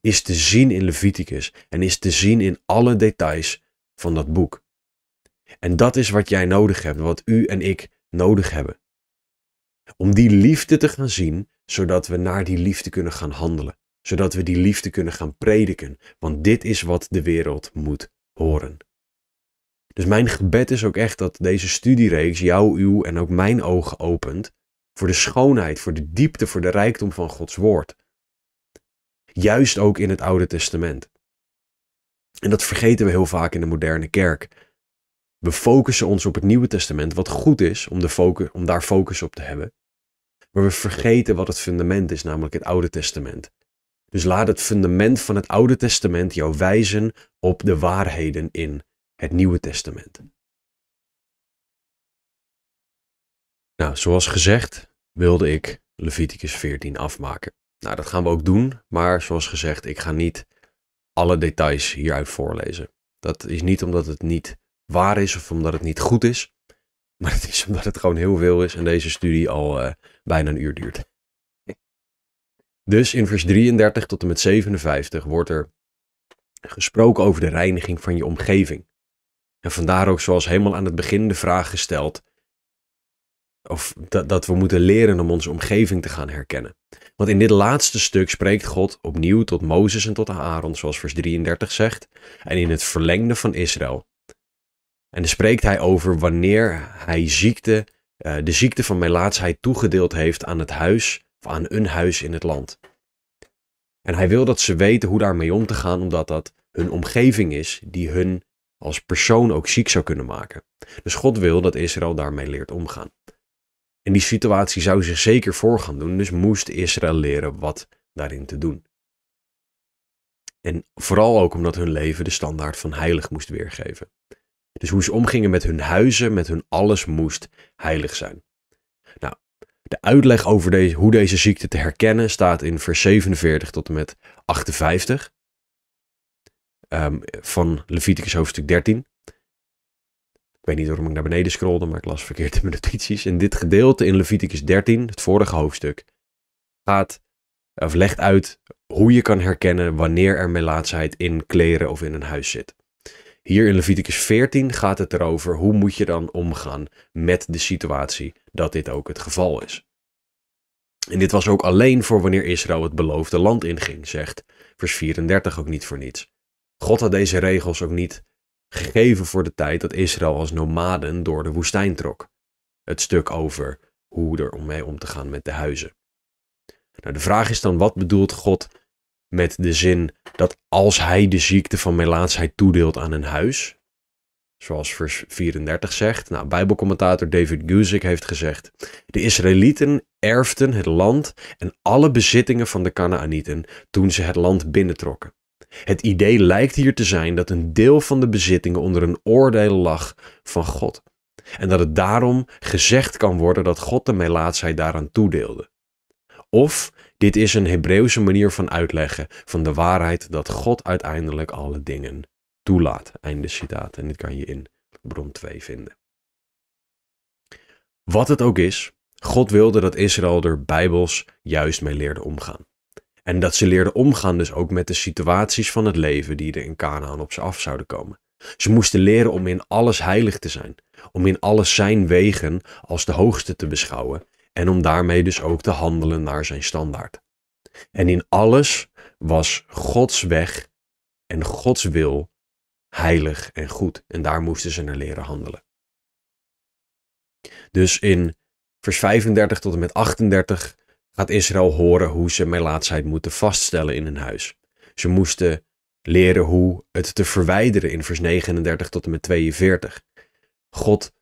is te zien in Leviticus en is te zien in alle details van dat boek. En dat is wat jij nodig hebt, wat u en ik nodig hebben. Om die liefde te gaan zien, zodat we naar die liefde kunnen gaan handelen. Zodat we die liefde kunnen gaan prediken. Want dit is wat de wereld moet horen. Dus mijn gebed is ook echt dat deze studiereeks jouw, uw en ook mijn ogen opent voor de schoonheid, voor de diepte, voor de rijkdom van Gods woord. Juist ook in het Oude Testament. En dat vergeten we heel vaak in de moderne kerk. We focussen ons op het Nieuwe Testament, wat goed is om, om daar focus op te hebben. Maar we vergeten wat het fundament is, namelijk het Oude Testament. Dus laat het fundament van het Oude Testament jou wijzen op de waarheden in het Nieuwe Testament. Nou, zoals gezegd wilde ik Leviticus 14 afmaken. Nou, dat gaan we ook doen, maar zoals gezegd, ik ga niet alle details hieruit voorlezen. Dat is niet omdat het niet waar is of omdat het niet goed is, maar het is omdat het gewoon heel veel is en deze studie al eh, bijna een uur duurt. Dus in vers 33 tot en met 57 wordt er gesproken over de reiniging van je omgeving. En vandaar ook zoals helemaal aan het begin de vraag gesteld, of dat, dat we moeten leren om onze omgeving te gaan herkennen. Want in dit laatste stuk spreekt God opnieuw tot Mozes en tot Aaron, zoals vers 33 zegt, en in het verlengde van Israël. En dan spreekt hij over wanneer hij ziekte, eh, de ziekte van melaatsheid toegedeeld heeft aan het huis of aan een huis in het land. En hij wil dat ze weten hoe daarmee om te gaan, omdat dat hun omgeving is die hun als persoon ook ziek zou kunnen maken. Dus God wil dat Israël daarmee leert omgaan. En die situatie zou zich zeker voor gaan doen, dus moest Israël leren wat daarin te doen. En vooral ook omdat hun leven de standaard van heilig moest weergeven. Dus hoe ze omgingen met hun huizen, met hun alles moest heilig zijn. Nou, de uitleg over deze, hoe deze ziekte te herkennen staat in vers 47 tot en met 58 ehm, van Leviticus hoofdstuk 13. Ik weet niet waarom ik naar beneden scrolde, maar ik las verkeerd in mijn notities. In dit gedeelte in Leviticus 13, het vorige hoofdstuk, gaat, of legt uit hoe je kan herkennen wanneer er melaatsheid in kleren of in een huis zit. Hier in Leviticus 14 gaat het erover hoe moet je dan omgaan met de situatie dat dit ook het geval is. En dit was ook alleen voor wanneer Israël het beloofde land inging, zegt vers 34 ook niet voor niets. God had deze regels ook niet gegeven voor de tijd dat Israël als nomaden door de woestijn trok. Het stuk over hoe er om mee om te gaan met de huizen. Nou, de vraag is dan, wat bedoelt God met de zin dat als hij de ziekte van melaatsheid toedeelt aan een huis, zoals vers 34 zegt, nou, bijbelcommentator David Guzik heeft gezegd, de Israëlieten erfden het land en alle bezittingen van de Canaanieten toen ze het land binnentrokken. Het idee lijkt hier te zijn dat een deel van de bezittingen onder een oordeel lag van God. En dat het daarom gezegd kan worden dat God de melaatsheid daaraan toedeelde. Of dit is een Hebreeuwse manier van uitleggen van de waarheid dat God uiteindelijk alle dingen toelaat. Einde citaat. En dit kan je in bron 2 vinden. Wat het ook is, God wilde dat Israël er bijbels juist mee leerde omgaan. En dat ze leerden omgaan dus ook met de situaties van het leven die er in Canaan op ze af zouden komen. Ze moesten leren om in alles heilig te zijn, om in alles zijn wegen als de hoogste te beschouwen en om daarmee dus ook te handelen naar zijn standaard. En in alles was Gods weg en Gods wil heilig en goed. En daar moesten ze naar leren handelen. Dus in vers 35 tot en met 38 gaat Israël horen hoe ze melaatsheid moeten vaststellen in hun huis. Ze moesten leren hoe het te verwijderen in vers 39 tot en met 42. God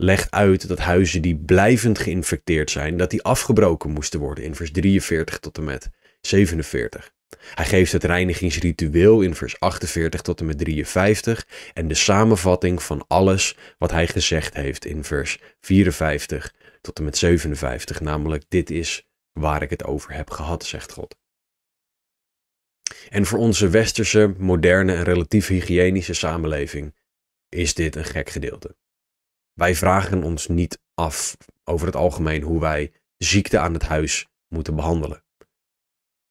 legt uit dat huizen die blijvend geïnfecteerd zijn, dat die afgebroken moesten worden in vers 43 tot en met 47. Hij geeft het reinigingsritueel in vers 48 tot en met 53 en de samenvatting van alles wat hij gezegd heeft in vers 54 tot en met 57, namelijk dit is waar ik het over heb gehad, zegt God. En voor onze westerse, moderne en relatief hygiënische samenleving is dit een gek gedeelte. Wij vragen ons niet af over het algemeen hoe wij ziekte aan het huis moeten behandelen.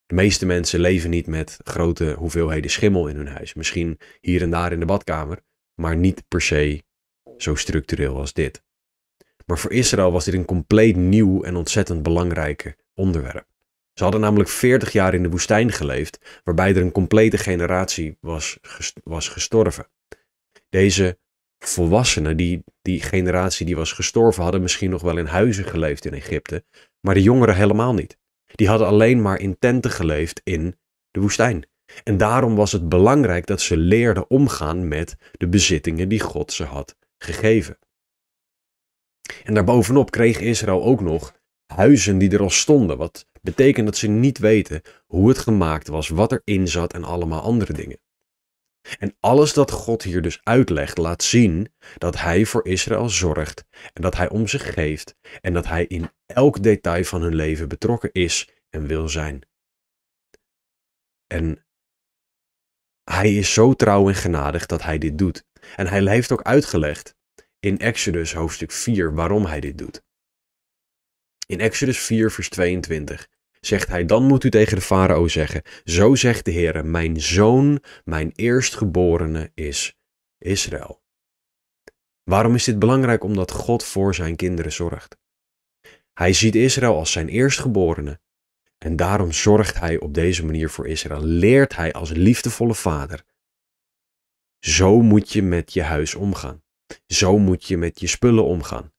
De meeste mensen leven niet met grote hoeveelheden schimmel in hun huis. Misschien hier en daar in de badkamer, maar niet per se zo structureel als dit. Maar voor Israël was dit een compleet nieuw en ontzettend belangrijk onderwerp. Ze hadden namelijk 40 jaar in de woestijn geleefd, waarbij er een complete generatie was, was gestorven. Deze volwassenen, die, die generatie die was gestorven, hadden misschien nog wel in huizen geleefd in Egypte. Maar de jongeren helemaal niet. Die hadden alleen maar in tenten geleefd in de woestijn. En daarom was het belangrijk dat ze leerden omgaan met de bezittingen die God ze had gegeven. En daarbovenop kreeg Israël ook nog huizen die er al stonden, wat betekent dat ze niet weten hoe het gemaakt was, wat erin zat en allemaal andere dingen. En alles dat God hier dus uitlegt, laat zien dat Hij voor Israël zorgt en dat Hij om zich geeft en dat Hij in elk detail van hun leven betrokken is en wil zijn. En Hij is zo trouw en genadig dat Hij dit doet. En Hij heeft ook uitgelegd in Exodus hoofdstuk 4 waarom Hij dit doet. In Exodus 4, vers 22 Zegt hij, dan moet u tegen de farao zeggen, zo zegt de Heer, mijn zoon, mijn eerstgeborene is Israël. Waarom is dit belangrijk? Omdat God voor zijn kinderen zorgt. Hij ziet Israël als zijn eerstgeborene. En daarom zorgt hij op deze manier voor Israël. Leert hij als liefdevolle vader. Zo moet je met je huis omgaan. Zo moet je met je spullen omgaan.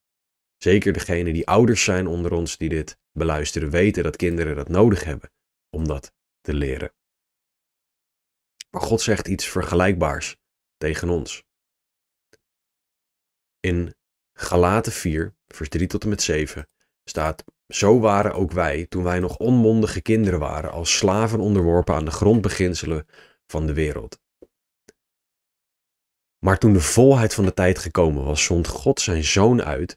Zeker degenen die ouders zijn onder ons die dit beluisteren weten dat kinderen dat nodig hebben om dat te leren. Maar God zegt iets vergelijkbaars tegen ons. In Galaten 4, vers 3 tot en met 7 staat: Zo waren ook wij, toen wij nog onmondige kinderen waren, als slaven onderworpen aan de grondbeginselen van de wereld. Maar toen de volheid van de tijd gekomen was, zond God zijn zoon uit,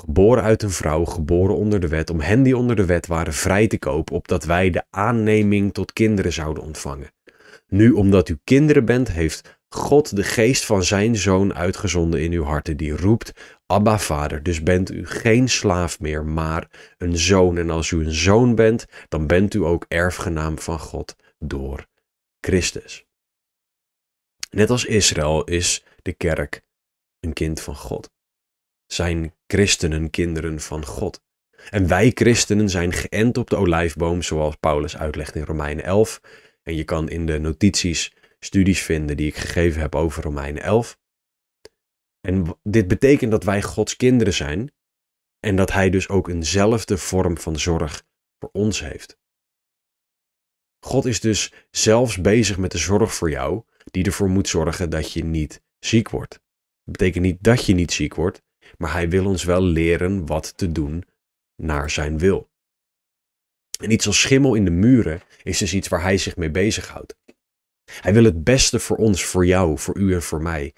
geboren uit een vrouw, geboren onder de wet, om hen die onder de wet waren vrij te kopen, opdat wij de aanneming tot kinderen zouden ontvangen. Nu, omdat u kinderen bent, heeft God de geest van zijn zoon uitgezonden in uw harten, die roept, Abba vader, dus bent u geen slaaf meer, maar een zoon. En als u een zoon bent, dan bent u ook erfgenaam van God door Christus. Net als Israël is de kerk een kind van God. Zijn christenen kinderen van God. En wij christenen zijn geënt op de olijfboom, zoals Paulus uitlegt in Romeinen 11. En je kan in de notities studies vinden die ik gegeven heb over Romeinen 11. En dit betekent dat wij Gods kinderen zijn en dat Hij dus ook eenzelfde vorm van zorg voor ons heeft. God is dus zelfs bezig met de zorg voor jou, die ervoor moet zorgen dat je niet ziek wordt. Dat betekent niet dat je niet ziek wordt, maar hij wil ons wel leren wat te doen naar zijn wil. En iets als schimmel in de muren is dus iets waar hij zich mee bezighoudt. Hij wil het beste voor ons, voor jou, voor u en voor mij.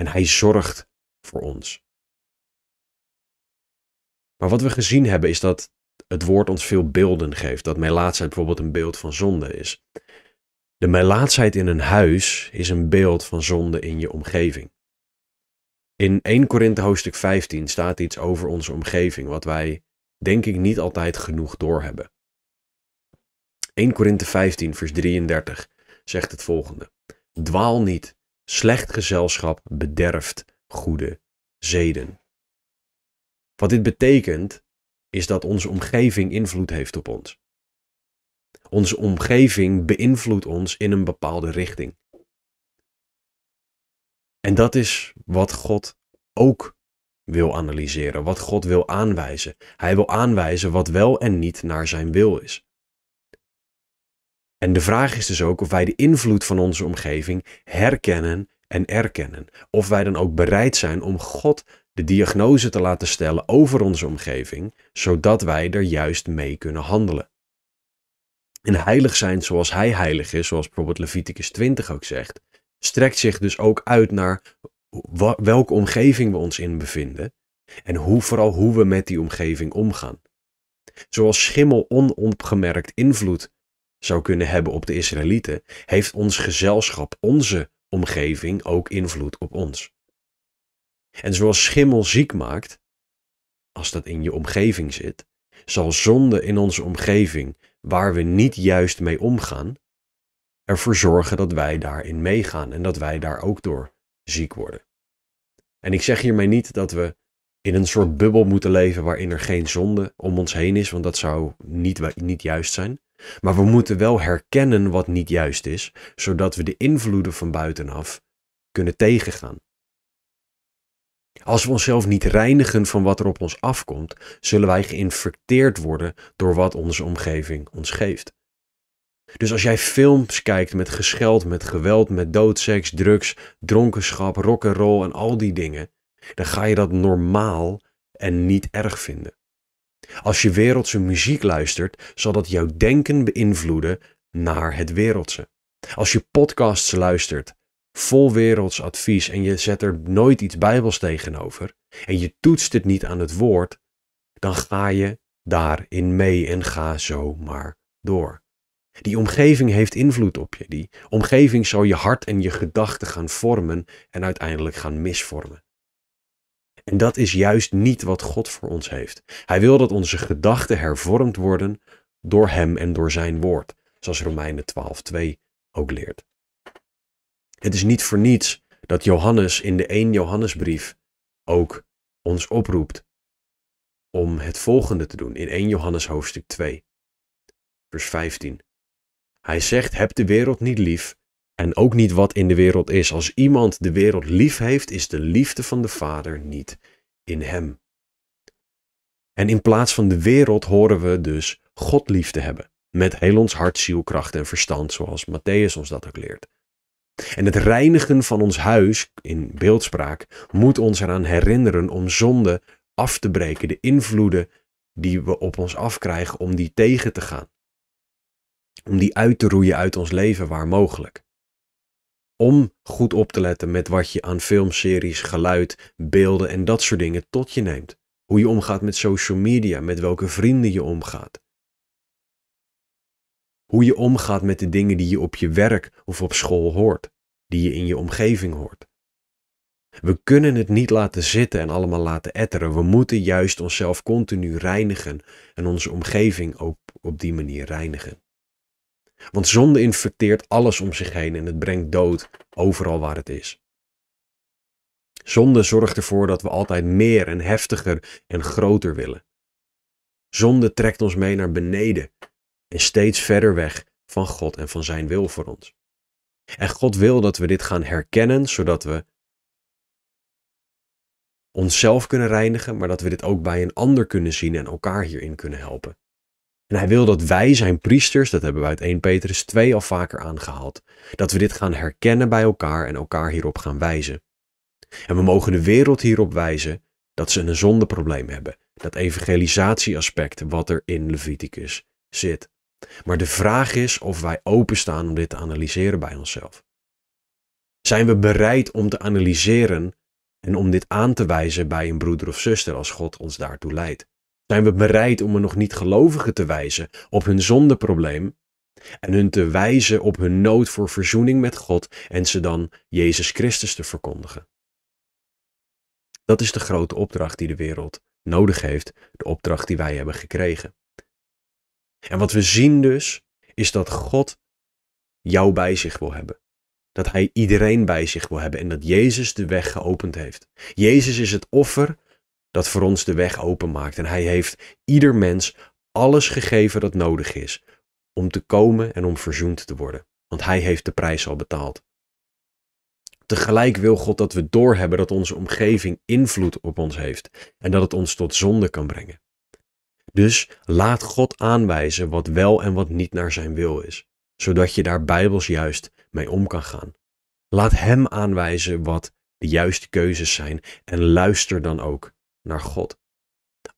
En hij zorgt voor ons. Maar wat we gezien hebben is dat het woord ons veel beelden geeft. Dat melaatsheid bijvoorbeeld een beeld van zonde is. De melaatsheid in een huis is een beeld van zonde in je omgeving. In 1 Korinthe hoofdstuk 15 staat iets over onze omgeving wat wij, denk ik, niet altijd genoeg doorhebben. 1 Korinthe 15, vers 33 zegt het volgende. Dwaal niet, slecht gezelschap bederft goede zeden. Wat dit betekent, is dat onze omgeving invloed heeft op ons. Onze omgeving beïnvloedt ons in een bepaalde richting. En dat is wat God ook wil analyseren, wat God wil aanwijzen. Hij wil aanwijzen wat wel en niet naar zijn wil is. En de vraag is dus ook of wij de invloed van onze omgeving herkennen en erkennen. Of wij dan ook bereid zijn om God de diagnose te laten stellen over onze omgeving, zodat wij er juist mee kunnen handelen. En heilig zijn zoals Hij heilig is, zoals bijvoorbeeld Leviticus 20 ook zegt, strekt zich dus ook uit naar welke omgeving we ons in bevinden en hoe, vooral hoe we met die omgeving omgaan. Zoals schimmel onopgemerkt invloed zou kunnen hebben op de Israëlieten, heeft ons gezelschap, onze omgeving ook invloed op ons. En zoals schimmel ziek maakt, als dat in je omgeving zit, zal zonde in onze omgeving, waar we niet juist mee omgaan, ervoor zorgen dat wij daarin meegaan en dat wij daar ook door ziek worden. En ik zeg hiermee niet dat we in een soort bubbel moeten leven waarin er geen zonde om ons heen is, want dat zou niet, niet juist zijn. Maar we moeten wel herkennen wat niet juist is, zodat we de invloeden van buitenaf kunnen tegengaan. Als we onszelf niet reinigen van wat er op ons afkomt, zullen wij geïnfecteerd worden door wat onze omgeving ons geeft. Dus als jij films kijkt met gescheld, met geweld, met doodseks, drugs, dronkenschap, rock'n'roll en al die dingen, dan ga je dat normaal en niet erg vinden. Als je wereldse muziek luistert, zal dat jouw denken beïnvloeden naar het wereldse. Als je podcasts luistert, vol werelds advies en je zet er nooit iets bijbels tegenover en je toetst het niet aan het woord, dan ga je daarin mee en ga zomaar door. Die omgeving heeft invloed op je. Die omgeving zal je hart en je gedachten gaan vormen en uiteindelijk gaan misvormen. En dat is juist niet wat God voor ons heeft. Hij wil dat onze gedachten hervormd worden door Hem en door Zijn Woord, zoals Romeinen 12:2 ook leert. Het is niet voor niets dat Johannes in de 1 Johannesbrief ook ons oproept om het volgende te doen in 1 Johannes hoofdstuk 2, vers 15. Hij zegt: heb de wereld niet lief en ook niet wat in de wereld is. Als iemand de wereld lief heeft, is de liefde van de Vader niet in hem. En in plaats van de wereld horen we dus God lief te hebben. Met heel ons hart, ziel, kracht en verstand, zoals Matthäus ons dat ook leert. En het reinigen van ons huis, in beeldspraak, moet ons eraan herinneren om zonde af te breken, de invloeden die we op ons afkrijgen, om die tegen te gaan om die uit te roeien uit ons leven waar mogelijk. Om goed op te letten met wat je aan filmseries, geluid, beelden en dat soort dingen tot je neemt. Hoe je omgaat met social media, met welke vrienden je omgaat. Hoe je omgaat met de dingen die je op je werk of op school hoort, die je in je omgeving hoort. We kunnen het niet laten zitten en allemaal laten etteren. We moeten juist onszelf continu reinigen en onze omgeving ook op die manier reinigen. Want zonde infecteert alles om zich heen en het brengt dood overal waar het is. Zonde zorgt ervoor dat we altijd meer en heftiger en groter willen. Zonde trekt ons mee naar beneden en steeds verder weg van God en van Zijn wil voor ons. En God wil dat we dit gaan herkennen, zodat we onszelf kunnen reinigen, maar dat we dit ook bij een ander kunnen zien en elkaar hierin kunnen helpen. En hij wil dat wij zijn priesters, dat hebben we uit 1 Petrus 2 al vaker aangehaald, dat we dit gaan herkennen bij elkaar en elkaar hierop gaan wijzen. En we mogen de wereld hierop wijzen dat ze een zondeprobleem hebben, dat evangelisatieaspect wat er in Leviticus zit. Maar de vraag is of wij openstaan om dit te analyseren bij onszelf. Zijn we bereid om te analyseren en om dit aan te wijzen bij een broeder of zuster als God ons daartoe leidt? Zijn we bereid om er nog niet-gelovigen te wijzen op hun zondeprobleem en hun te wijzen op hun nood voor verzoening met God en ze dan Jezus Christus te verkondigen? Dat is de grote opdracht die de wereld nodig heeft, de opdracht die wij hebben gekregen. En wat we zien dus, is dat God jou bij zich wil hebben. Dat Hij iedereen bij zich wil hebben en dat Jezus de weg geopend heeft. Jezus is het offer dat voor ons de weg openmaakt. En hij heeft ieder mens alles gegeven dat nodig is om te komen en om verzoend te worden. Want hij heeft de prijs al betaald. Tegelijk wil God dat we doorhebben dat onze omgeving invloed op ons heeft en dat het ons tot zonde kan brengen. Dus laat God aanwijzen wat wel en wat niet naar zijn wil is, zodat je daar bijbels juist mee om kan gaan. Laat Hem aanwijzen wat de juiste keuzes zijn en luister dan ook naar God.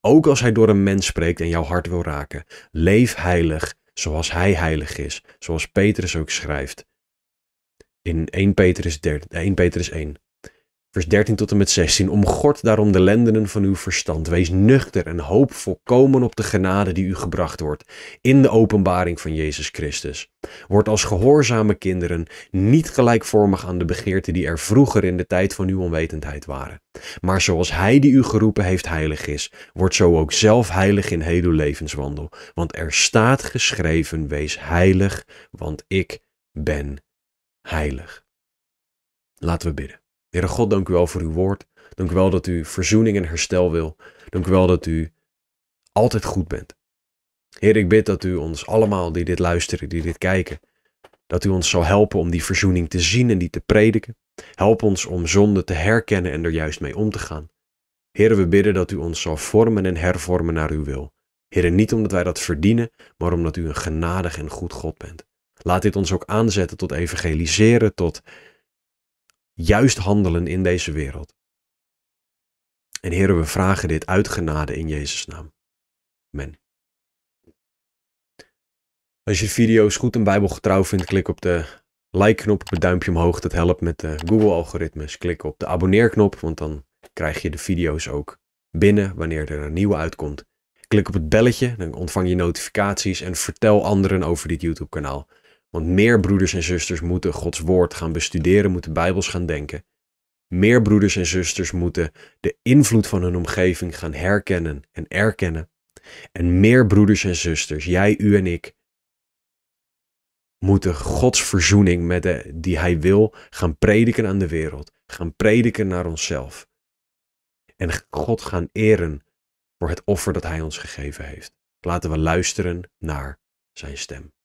Ook als hij door een mens spreekt en jouw hart wil raken, leef heilig zoals hij heilig is, zoals Petrus ook schrijft. In 1 Petrus, 1, Petrus 1. Vers 13 tot en met 16. Omgord daarom de lendenen van uw verstand. Wees nuchter en hoop volkomen op de genade die u gebracht wordt in de openbaring van Jezus Christus. Word als gehoorzame kinderen niet gelijkvormig aan de begeerten die er vroeger in de tijd van uw onwetendheid waren. Maar zoals Hij die u geroepen heeft heilig is, wordt zo ook zelf heilig in heel uw levenswandel. Want er staat geschreven, wees heilig, want ik ben heilig. Laten we bidden. Heere God, dank u wel voor uw woord. Dank u wel dat u verzoening en herstel wil. Dank u wel dat u altijd goed bent. Heer, ik bid dat u ons allemaal die dit luisteren, die dit kijken, dat u ons zal helpen om die verzoening te zien en die te prediken. Help ons om zonde te herkennen en er juist mee om te gaan. Heer, we bidden dat u ons zal vormen en hervormen naar uw wil. Heer, niet omdat wij dat verdienen, maar omdat u een genadig en goed God bent. Laat dit ons ook aanzetten tot evangeliseren, tot juist handelen in deze wereld. En heren, we vragen dit uit genade in Jezus' naam. Amen. Als je de video's goed en bijbelgetrouw vindt, klik op de like-knop, op het duimpje omhoog. Dat helpt met de Google-algoritmes. Klik op de abonneerknop, want dan krijg je de video's ook binnen wanneer er een nieuwe uitkomt. Klik op het belletje, dan ontvang je notificaties en vertel anderen over dit YouTube-kanaal. Want meer broeders en zusters moeten Gods woord gaan bestuderen, moeten bijbels gaan denken. Meer broeders en zusters moeten de invloed van hun omgeving gaan herkennen en erkennen. En meer broeders en zusters, jij, u en ik, moeten Gods verzoening met de, die Hij wil gaan prediken aan de wereld, gaan prediken naar onszelf. En God gaan eren voor het offer dat Hij ons gegeven heeft. Laten we luisteren naar Zijn stem.